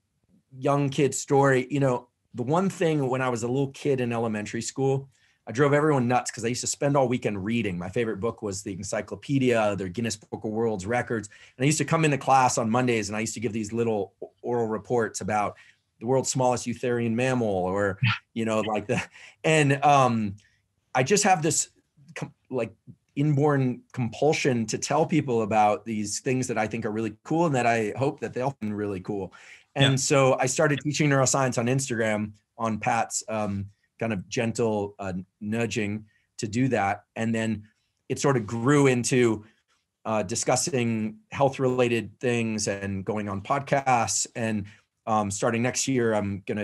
Speaker 1: young kid story, you know, the one thing when I was a little kid in elementary school, I drove everyone nuts because I used to spend all weekend reading. My favorite book was the encyclopedia, their Guinness Book of World's Records. And I used to come into class on Mondays and I used to give these little oral reports about the world's smallest eutherian mammal or, *laughs* you know, like the, and um, I just have this com- like inborn compulsion to tell people about these things that I think are really cool and that I hope that they'll find really cool. And yeah. so I started teaching neuroscience on Instagram on Pat's um, kind of gentle uh, nudging to do that. And then it sort of grew into uh, discussing health related things and going on podcasts. And um, starting next year, I'm going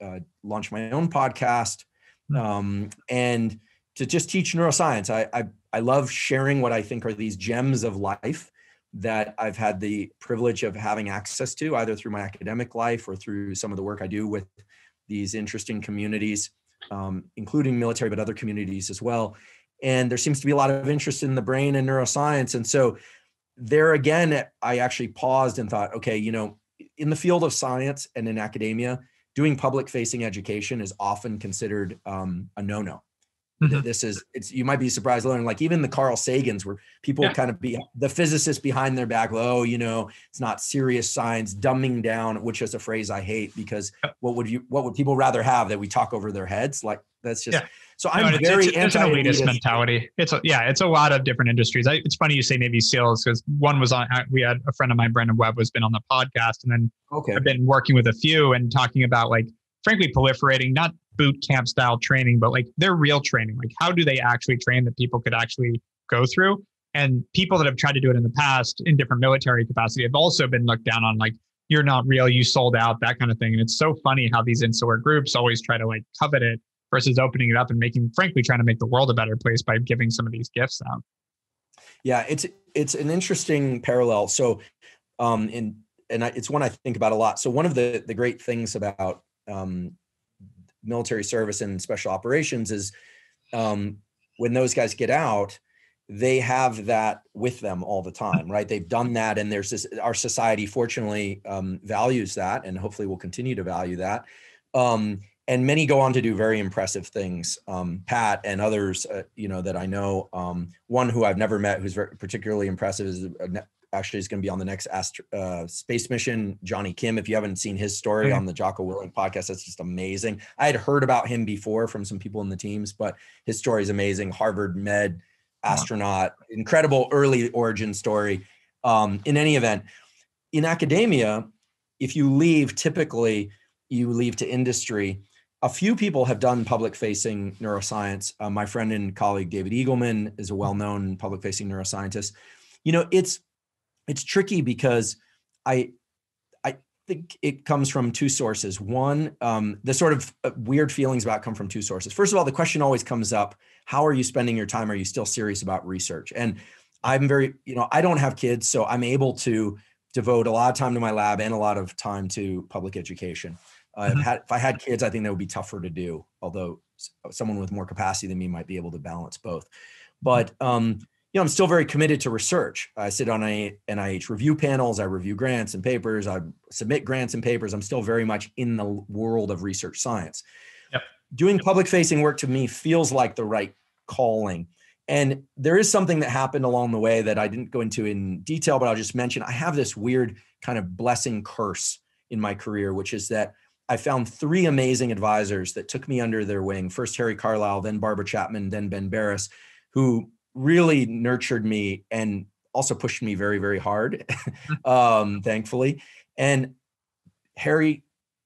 Speaker 1: to uh, launch my own podcast hmm. um, and to just teach neuroscience. I, I, I love sharing what I think are these gems of life that I've had the privilege of having access to, either through my academic life or through some of the work I do with these interesting communities um, including military, but other communities as well. And there seems to be a lot of interest in the brain and neuroscience. And so, there again, I actually paused and thought, okay, you know, in the field of science and in academia, doing public facing education is often considered um, a no no mm-hmm. this is it's you might be surprised learning like even the Carl Sagan's where people yeah. kind of be the physicist behind their back, oh, you know, it's not serious science, dumbing down, which is a phrase I hate because yep. what would you what would people rather have that we talk over their heads? Like that's just yeah. so no, I'm it's, very it's, it's an elitist
Speaker 2: mentality. It's a, yeah, it's a lot of different industries. I, it's funny you say Navy SEALs because one was on. We had a friend of mine, Brendan Webb, was been on the podcast, and then okay. I've been working with a few and talking about like frankly proliferating not boot camp style training, but like they're real training. Like how do they actually train that people could actually go through? And people that have tried to do it in the past in different military capacity have also been looked down on like, you're not real, you sold out, that kind of thing. And it's so funny how these insular groups always try to like covet it versus opening it up and making, frankly, trying to make the world a better place by giving some of these gifts out.
Speaker 1: Yeah, it's it's an interesting parallel. So, um, in and I, it's one I think about a lot. So one of the the great things about um, military service and special operations is um, when those guys get out, they have that with them all the time, right? They've done that, and there's this. Our society, fortunately, um, values that, and hopefully, will continue to value that. Um, and many go on to do very impressive things. Um, Pat and others, uh, you know, that I know. Um, one who I've never met, who's very, particularly impressive, is a uh, actually is going to be on the next uh, space mission. Johnny Kim, if you haven't seen his story mm-hmm. on the Jocko Willing podcast, that's just amazing. I had heard about him before from some people in the teams, but his story is amazing. Harvard med astronaut, wow. incredible early origin story. Um, in any event, in academia, if you leave, typically you leave to industry. A few people have done public facing neuroscience. Uh, my friend and colleague David Eagleman is a well known public facing neuroscientist. You know, it's it's tricky because I I think it comes from two sources. One, um, the sort of uh, weird feelings about come from two sources. First of all, the question always comes up: How are you spending your time? Are you still serious about research? And I'm very, you know, I don't have kids, so I'm able to devote a lot of time to my lab and a lot of time to public education. Uh, mm-hmm. if, had, if I had kids, I think that would be tougher to do. Although someone with more capacity than me might be able to balance both. But um, you know, I'm still very committed to research. I sit on NIH review panels, I review grants and papers, I submit grants and papers. I'm still very much in the world of research science. Yep. Doing yep. public facing work to me feels like the right calling. And there is something that happened along the way that I didn't go into in detail, but I'll just mention I have this weird kind of blessing curse in my career, which is that I found three amazing advisors that took me under their wing first Harry Carlisle, then Barbara Chapman, then Ben Barris, who really nurtured me and also pushed me very, very hard, *laughs* *laughs* um, thankfully. And Harry,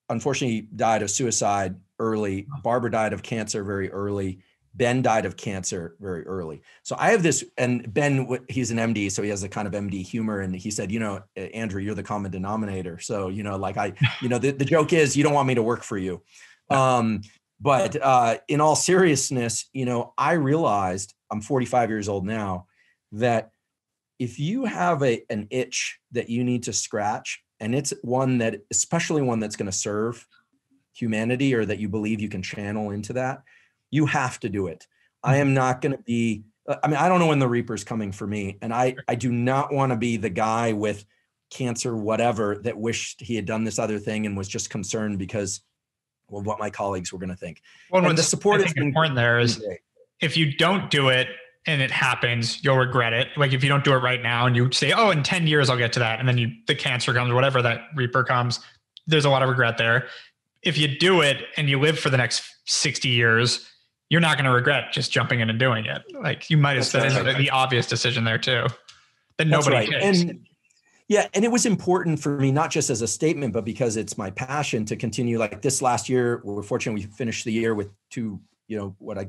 Speaker 1: unfortunately, died of suicide early. Barbara died of cancer very early. Ben died of cancer very early. So I have this, and Ben, he's an MD, so he has a kind of MD humor. And he said, you know, Andrew, you're the common denominator. So, you know, like I, *laughs* you know, the, the joke is you don't want me to work for you. Um, but uh, in all seriousness, you know, I realized I'm 45 years old now that if you have a an itch that you need to scratch and it's one that especially one that's going to serve humanity or that you believe you can channel into that, you have to do it. I mm-hmm. am not going to be uh, I mean I don't know when the reaper's coming for me and I I do not want to be the guy with cancer whatever that wished he had done this other thing and was just concerned because of what my colleagues were going to think.
Speaker 2: Well, and the support is important there is if you don't do it and it happens, you'll regret it. Like if you don't do it right now and you say, oh, in 10 years, I'll get to that. And then you, the cancer comes, whatever that reaper comes, there's a lot of regret there. If you do it and you live for the next 60 years, you're not going to regret just jumping in and doing it. Like you might have said right. the obvious decision there too, that nobody right. And
Speaker 1: yeah, and it was important for me not just as a statement, but because it's my passion to continue. Like this last year, we're fortunate we finished the year with two, you know, what I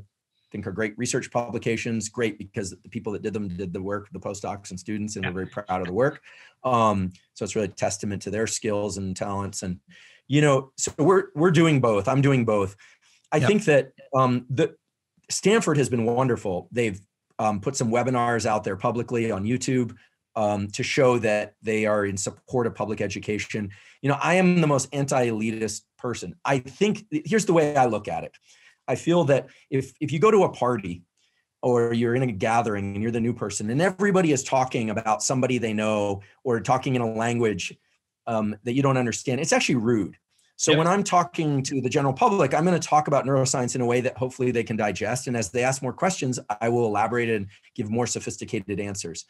Speaker 1: think are great research publications. Great because the people that did them did the work, the postdocs and students, and yeah. we're very proud of the work. Um, so it's really testament to their skills and talents. And you know, so we're we're doing both. I'm doing both. I think that um, the Stanford has been wonderful. They've um, put some webinars out there publicly on YouTube. Um, to show that they are in support of public education. You know, I am the most anti elitist person. I think here's the way I look at it I feel that if if you go to a party or you're in a gathering and you're the new person and everybody is talking about somebody they know or talking in a language um, that you don't understand, it's actually rude. So when I'm talking to the general public, I'm going to talk about neuroscience in a way that hopefully they can digest. And as they ask more questions, I will elaborate and give more sophisticated answers.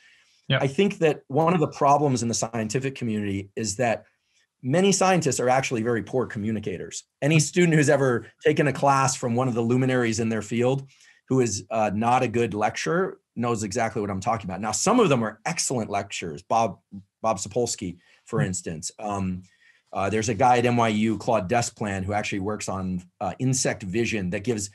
Speaker 1: I think that one of the problems in the scientific community is that many scientists are actually very poor communicators. Any hmm. student who's ever taken a class from one of the luminaries in their field who is uh, not a good lecturer knows exactly what I'm talking about. Now, some of them are excellent lecturers. Bob Bob Sapolsky, for hmm. instance. Um, uh, there's a guy at NYU, Claude Desplan, who actually works on uh, insect vision that gives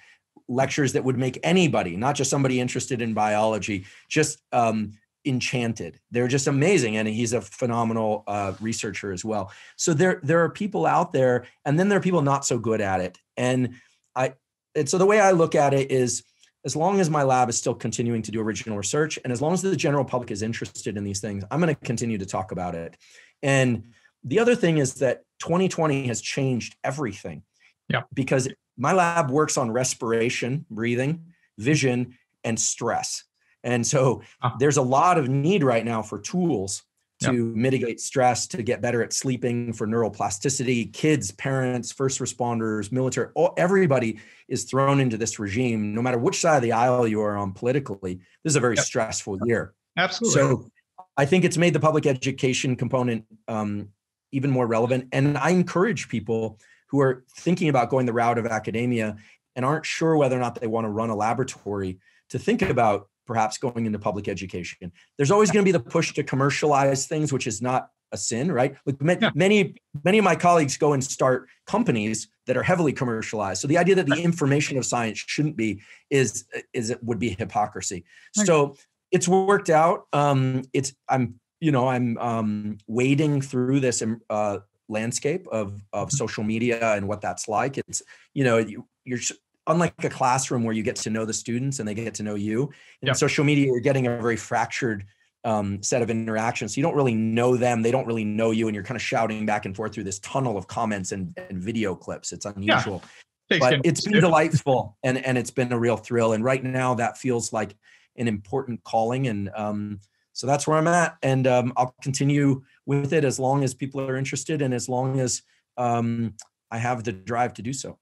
Speaker 1: lectures that would make anybody, not just somebody interested in biology, just um, enchanted. They're just amazing, and he's a phenomenal uh, researcher as well. So there there are people out there, and then there are people not so good at it. And I and so the way I look at it is, as long as my lab is still continuing to do original research, and as long as the general public is interested in these things, I'm going to continue to talk about it. And the other thing is that 2020 has changed everything. Yeah. Because my lab works on respiration, breathing, vision, and stress. And so there's a lot of need right now for tools to yep. mitigate stress, to get better at sleeping, for neuroplasticity. Kids, parents, first responders, military, all, everybody is thrown into this regime, no matter which side of the aisle you are on politically. This is a very yep. stressful year.
Speaker 2: Absolutely. So
Speaker 1: I think it's made the public education component um, even more relevant. And I encourage people who are thinking about going the route of academia and aren't sure whether or not they want to run a laboratory to think about perhaps going into public education. There's always going to be the push to commercialize things, which is not a sin, right? Like yeah. many many of my colleagues go and start companies that are heavily commercialized. So the idea that the information of science shouldn't be is is it would be hypocrisy. Right. So it's worked out. Um, it's I'm you know I'm um, wading through this um, uh, landscape of of mm-hmm. social media and what that's like. It's you know you, you're unlike a classroom where you get to know the students and they get to know you in yep. social media you're getting a very fractured um, set of interactions so you don't really know them they don't really know you and you're kind of shouting back and forth through this tunnel of comments and, and video clips it's unusual yeah. but it's been delightful and and it's been a real thrill and right now that feels like an important calling and um, so that's where i'm at and um, i'll continue with it as long as people are interested and as long as um, i
Speaker 2: have the drive to do so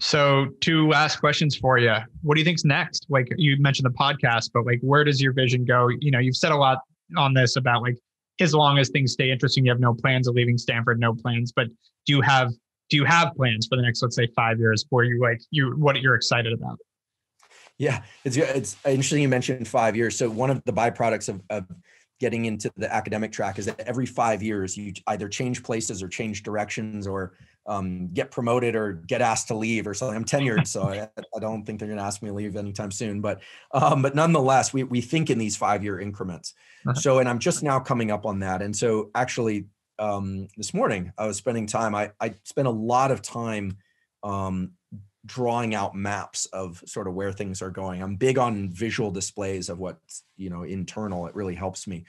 Speaker 2: so, two last questions for you. What do you think's next? Like you mentioned the podcast, but like where does your vision go? You know, you've said a lot on this about like as long as things stay interesting, you have no plans of leaving Stanford, no plans. But do you have do you have plans for the next, let's say, five years? Where you like you what you're excited about?
Speaker 1: Yeah, it's it's interesting you mentioned five years. So one of the byproducts of, of getting into the academic track is that every five years you either change places or change directions or um, get promoted or get asked to leave or something. I'm tenured, so I, I don't think they're going to ask me to leave anytime soon. But um, but nonetheless, we we think in these five year increments. Uh-huh. So and I'm just now coming up on that. And so actually, um, this morning I was spending time. I I spent a lot of time um, drawing out maps of sort of where things are going. I'm big on visual displays of what's, you know, internal. It really helps me.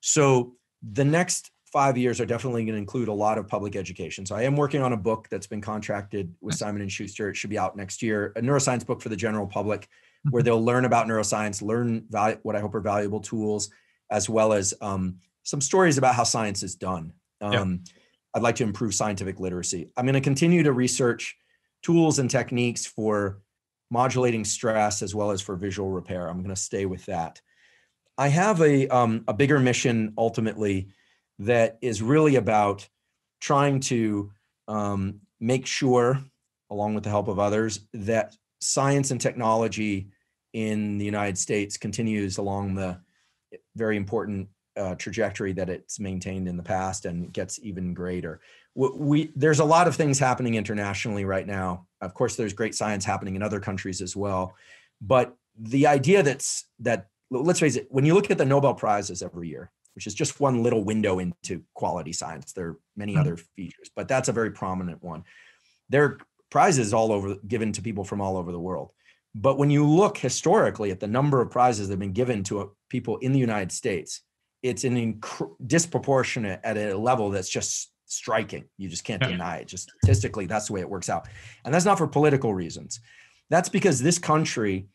Speaker 1: So the next five years are definitely going to include a lot of public education. So I am working on a book that's been contracted with mm-hmm. Simon and Schuster. It should be out next year, a neuroscience book for the general public, where mm-hmm. they'll learn about neuroscience, learn what I hope are valuable tools, as well as um, some stories about how science is done. Um, yeah. I'd like to improve scientific literacy. I'm going to continue to research tools and techniques for modulating stress as well as for visual repair. I'm going to stay with that. I have a um, a bigger mission ultimately that is really about trying to um, make sure, along with the help of others, that science and technology in the United States continues along the very important uh, trajectory that it's maintained in the past and gets even greater we there's a lot of things happening internationally right now. Of course, there's great science happening in other countries as well, but the idea that's that let's face it, when you look at the Nobel prizes every year, which is just one little window into quality science, there are many mm-hmm. other features, but that's a very prominent one. There are prizes all over given to people from all over the world. But when you look historically at the number of prizes that have been given to uh, people in the United States, it's an inc- disproportionate at a level that's just striking. You just can't deny it. Just statistically, that's the way it works out. And that's not for political reasons. That's because this country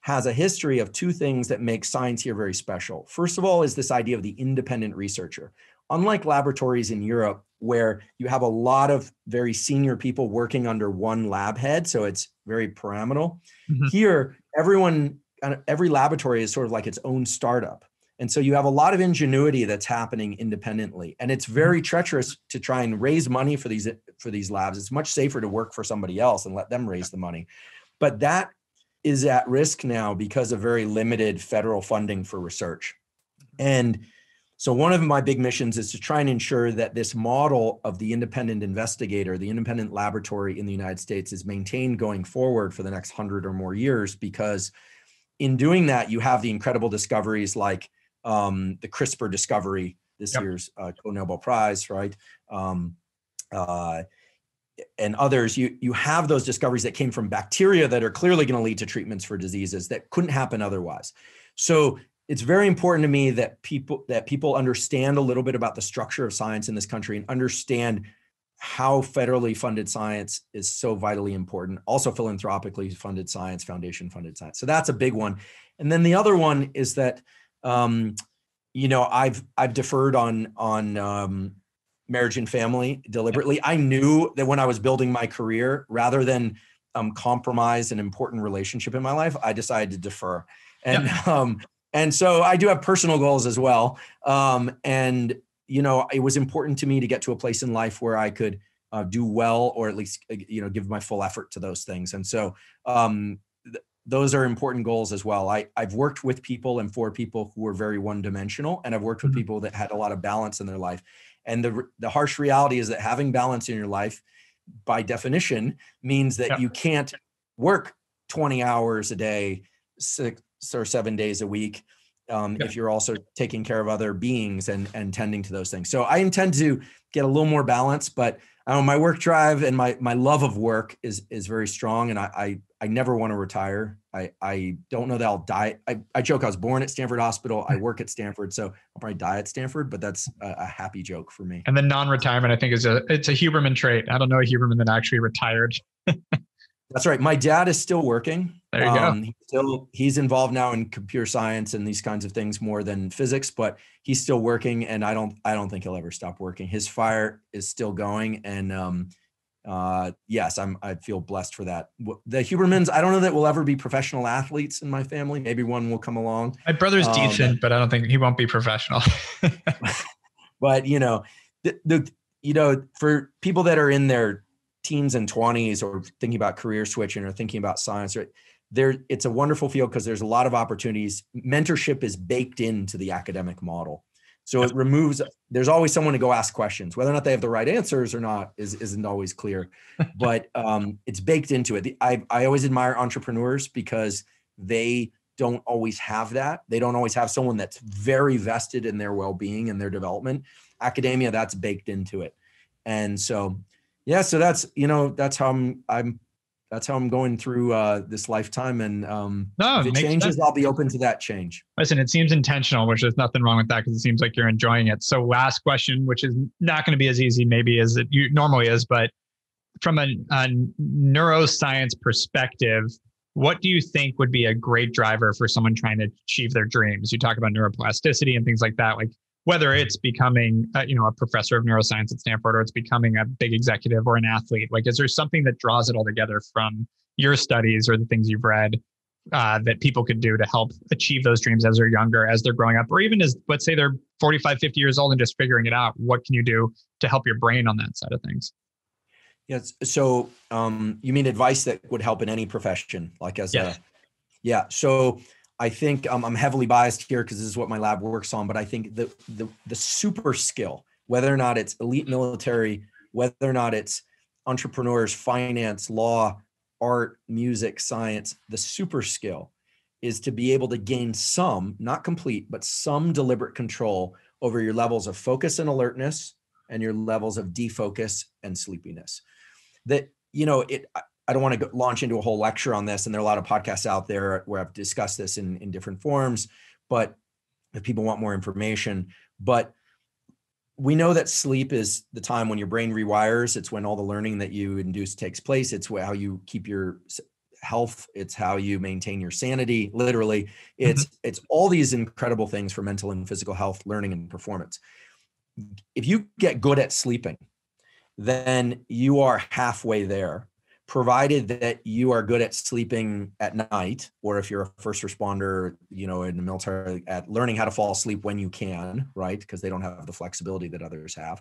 Speaker 1: has a history of two things that make science here very special. First of all, is this idea of the independent researcher. Unlike laboratories in Europe, where you have a lot of very senior people working under one lab head, so it's very pyramidal. Mm-hmm. Here, everyone, uh, every laboratory is sort of like its own startup. And so you have a lot of ingenuity that's happening independently. And it's mm-hmm. very treacherous to try and raise money for these for these labs. It's much safer to work for somebody else and let them raise the money. But that is at risk now because of very limited federal funding for research. Mm-hmm. And so one of my big missions is to try and ensure that this model of the independent investigator, the independent laboratory in the United States is maintained going forward for the next 100 or more years because in doing that you have the incredible discoveries like um, the CRISPR discovery, this yep. year's uh, Nobel Prize, right? Um, uh, and others, you you have those discoveries that came from bacteria that are clearly going to lead to treatments for diseases that couldn't happen otherwise. So it's very important to me that people that people understand a little bit about the structure of science in this country and understand how federally funded science is so vitally important. Also philanthropically funded science, foundation funded science. So that's a big one. And then the other one is that um, you know, I've I've deferred on on um, marriage and family deliberately. I knew that when I was building my career, rather than um, compromise an important relationship in my life, I decided to defer. And yep. *laughs* um, and so I do have personal goals as well. Um, and you know, it was important to me to get to a place in life where I could uh, do well, or at least uh, you know, give my full effort to those things. And so um, those are important goals as well. I, I've worked with people and for people who were very one dimensional, and I've worked with mm-hmm. people that had a lot of balance in their life. And the, the harsh reality is that having balance in your life, by definition, means that you can't work 20 hours a day, six or seven days a week. Um, if you're also taking care of other beings and and tending to those things. So I intend to get a little more balance, but my work drive and my my love of work is is very strong, and I I never want to retire. I, I don't know that I'll die. I, I joke I was born at Stanford Hospital. I *laughs* work at Stanford, so I'll probably die at Stanford. But that's a, a happy joke for me.
Speaker 2: And the non-retirement, I think, is a it's a Huberman trait. I don't know a Huberman that actually retired.
Speaker 1: that's right. My dad is still working. There you um, go. He's still he's involved now in computer science and these kinds of things more than physics, but he's still working, and I don't I don't think he'll ever stop working. His fire is still going, and um, uh, yes, I'm I feel blessed for that. The Hubermans, I don't know that we'll ever be professional athletes in my family. Maybe one will come along. My brother's um, decent,
Speaker 2: but I don't think he won't be professional.
Speaker 1: *laughs* but you know, the, the you know for people that are in their teens and 20s or thinking about career switching or thinking about science, right? There, it's a wonderful field because there's a lot of opportunities. Mentorship is baked into the academic model. So it removes, there's always someone to go ask questions. Whether or not they have the right answers or not is, isn't always clear, *laughs* but um, it's baked into it. The, I, I always admire entrepreneurs because they don't always have that. They don't always have someone that's very vested in their well being and their development. Academia, that's baked into it. And so, yeah, so that's, you know, that's how I'm, I'm that's how I'm going through uh, this lifetime. And um, no, if it, it changes, sense. I'll be open to that change.
Speaker 2: Listen, it seems intentional, which there's nothing wrong with that because it seems like you're enjoying it. So, last question, which is not going to be as easy maybe as it normally is, but from a, a neuroscience perspective, what do you think would be a great driver for someone trying to achieve their dreams? You talk about neuroplasticity and things like that. Like, whether it's becoming uh, you know a professor of neuroscience at stanford or it's becoming a big executive or an athlete like is there something that draws it all together from your studies or the things you've read uh, that people could do to help achieve those dreams as they're younger as they're growing up or even as let's say they're 45 50 years old and just figuring it out what can you do to help your brain on that side of things
Speaker 1: yes so um, you mean advice that would help in any profession like as a yeah so I think um, I'm heavily biased here because this is what my lab works on, but I think the, the, the super skill, whether or not it's elite military, whether or not it's entrepreneurs, finance, law, art, music, science, the super skill is to be able to gain some, not complete, but some deliberate control over your levels of focus and alertness and your levels of defocus and sleepiness. That you know, it I don't want to launch into a whole lecture on this, and there are a lot of podcasts out there where I've discussed this in in different forms. But if people want more information, but we know that sleep is the time when your brain rewires. It's when all the learning that you induce takes place. It's how you keep your health. It's how you maintain your sanity. Literally, mm-hmm. it's mm-hmm. it's all these incredible things for mental and physical health, learning and performance. If you get good at sleeping, then you are halfway there provided that you are good at sleeping at night or if you're a first responder you know in the military at learning how to fall asleep when you can right because they don't have the flexibility that others have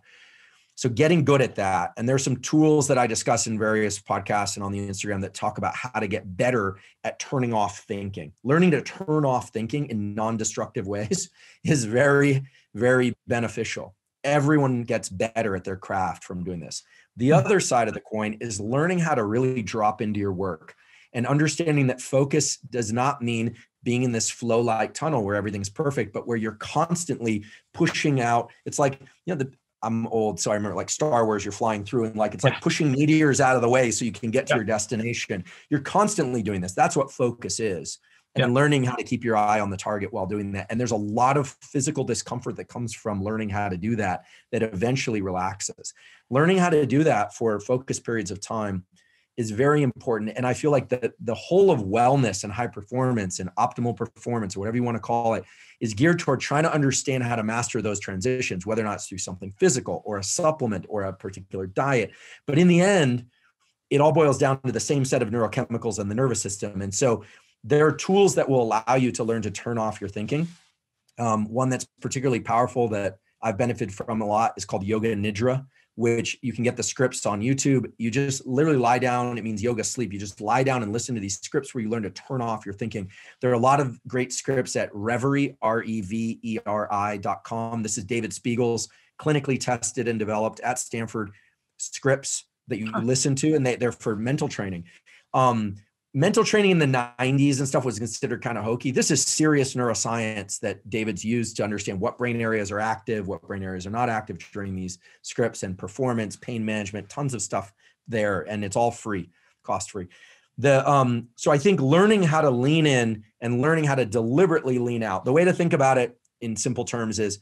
Speaker 1: so getting good at that and there's some tools that i discuss in various podcasts and on the instagram that talk about how to get better at turning off thinking learning to turn off thinking in non-destructive ways *laughs* is very very beneficial everyone gets better at their craft from doing this the other side of the coin is learning how to really drop into your work and understanding that focus does not mean being in this flow like tunnel where everything's perfect, but where you're constantly pushing out. It's like, you know, the, I'm old, so I remember like Star Wars, you're flying through and like it's like pushing meteors out of the way so you can get to your destination. You're constantly doing this. That's what focus is and yeah. learning how to keep your eye on the target while doing that. And there's a lot of physical discomfort that comes from learning how to do that that eventually relaxes. Learning how to do that for focus periods of time is very important. And I feel like the, the whole of wellness and high performance and optimal performance, or whatever you want to call it, is geared toward trying to understand how to master those transitions, whether or not it's through something physical or a supplement or a particular diet. But in the end, it all boils down to the same set of neurochemicals and the nervous system. And so there are tools that will allow you to learn to turn off your thinking. Um, one that's particularly powerful that I've benefited from a lot is called Yoga Nidra, which you can get the scripts on YouTube. You just literally lie down. It means yoga sleep. You just lie down and listen to these scripts where you learn to turn off your thinking. There are a lot of great scripts at Reverie, R E V E R I dot com. This is David Spiegel's clinically tested and developed at Stanford scripts that you listen to, and they, are for mental training. Um, mental training in the 90s and stuff was considered kind of hokey. This is serious neuroscience that David's used to understand what brain areas are active, what brain areas are not active during these scripts and performance, pain management, tons of stuff there. And it's all free, cost free. The um, so I think learning how to lean in and learning how to deliberately lean out. The way to think about it in simple terms is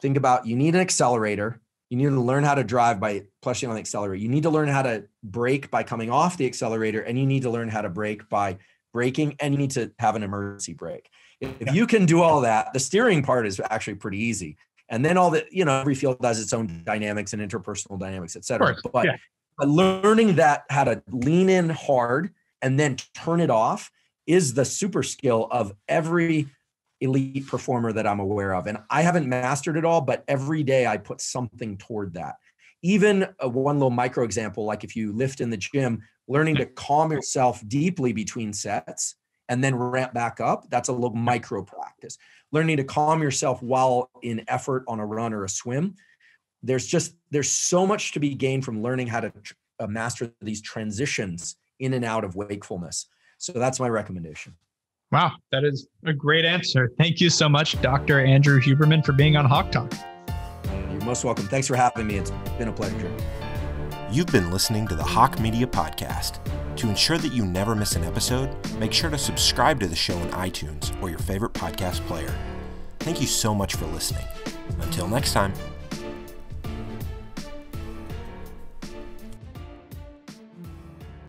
Speaker 1: think about you need an accelerator you need to learn how to drive by pushing on the accelerator. You need to learn how to brake by coming off the accelerator, and you need to learn how to brake by braking, and you need to have an emergency brake. If you can do all that, the steering part is actually pretty easy. And then all the, you know, every field has its own dynamics and interpersonal dynamics, et cetera. But, yeah. but learning that how to lean in hard and then turn it off is the super skill of every elite performer that I'm aware of. And I haven't mastered it all, but every day I put something toward that. Even a uh, one little micro example, like if you lift in the gym, learning to mm-hmm. calm yourself deeply between sets and then ramp back up, that's a little micro practice. Learning to calm yourself while in effort on a run or a swim. There's just there's so much to be gained from learning how to uh, master these transitions in and out of wakefulness. So that's my recommendation.
Speaker 2: Wow, that is a great answer. Thank you so much, Dr. Andrew Huberman, for being on Hawk Talk.
Speaker 1: You're most welcome. Thanks for having me. It's been a pleasure. You've been listening to the Hawk Media Podcast. To ensure that you never miss an episode, make sure to subscribe to the show on iTunes or your favorite podcast player. Thank you so much for listening. Until next time.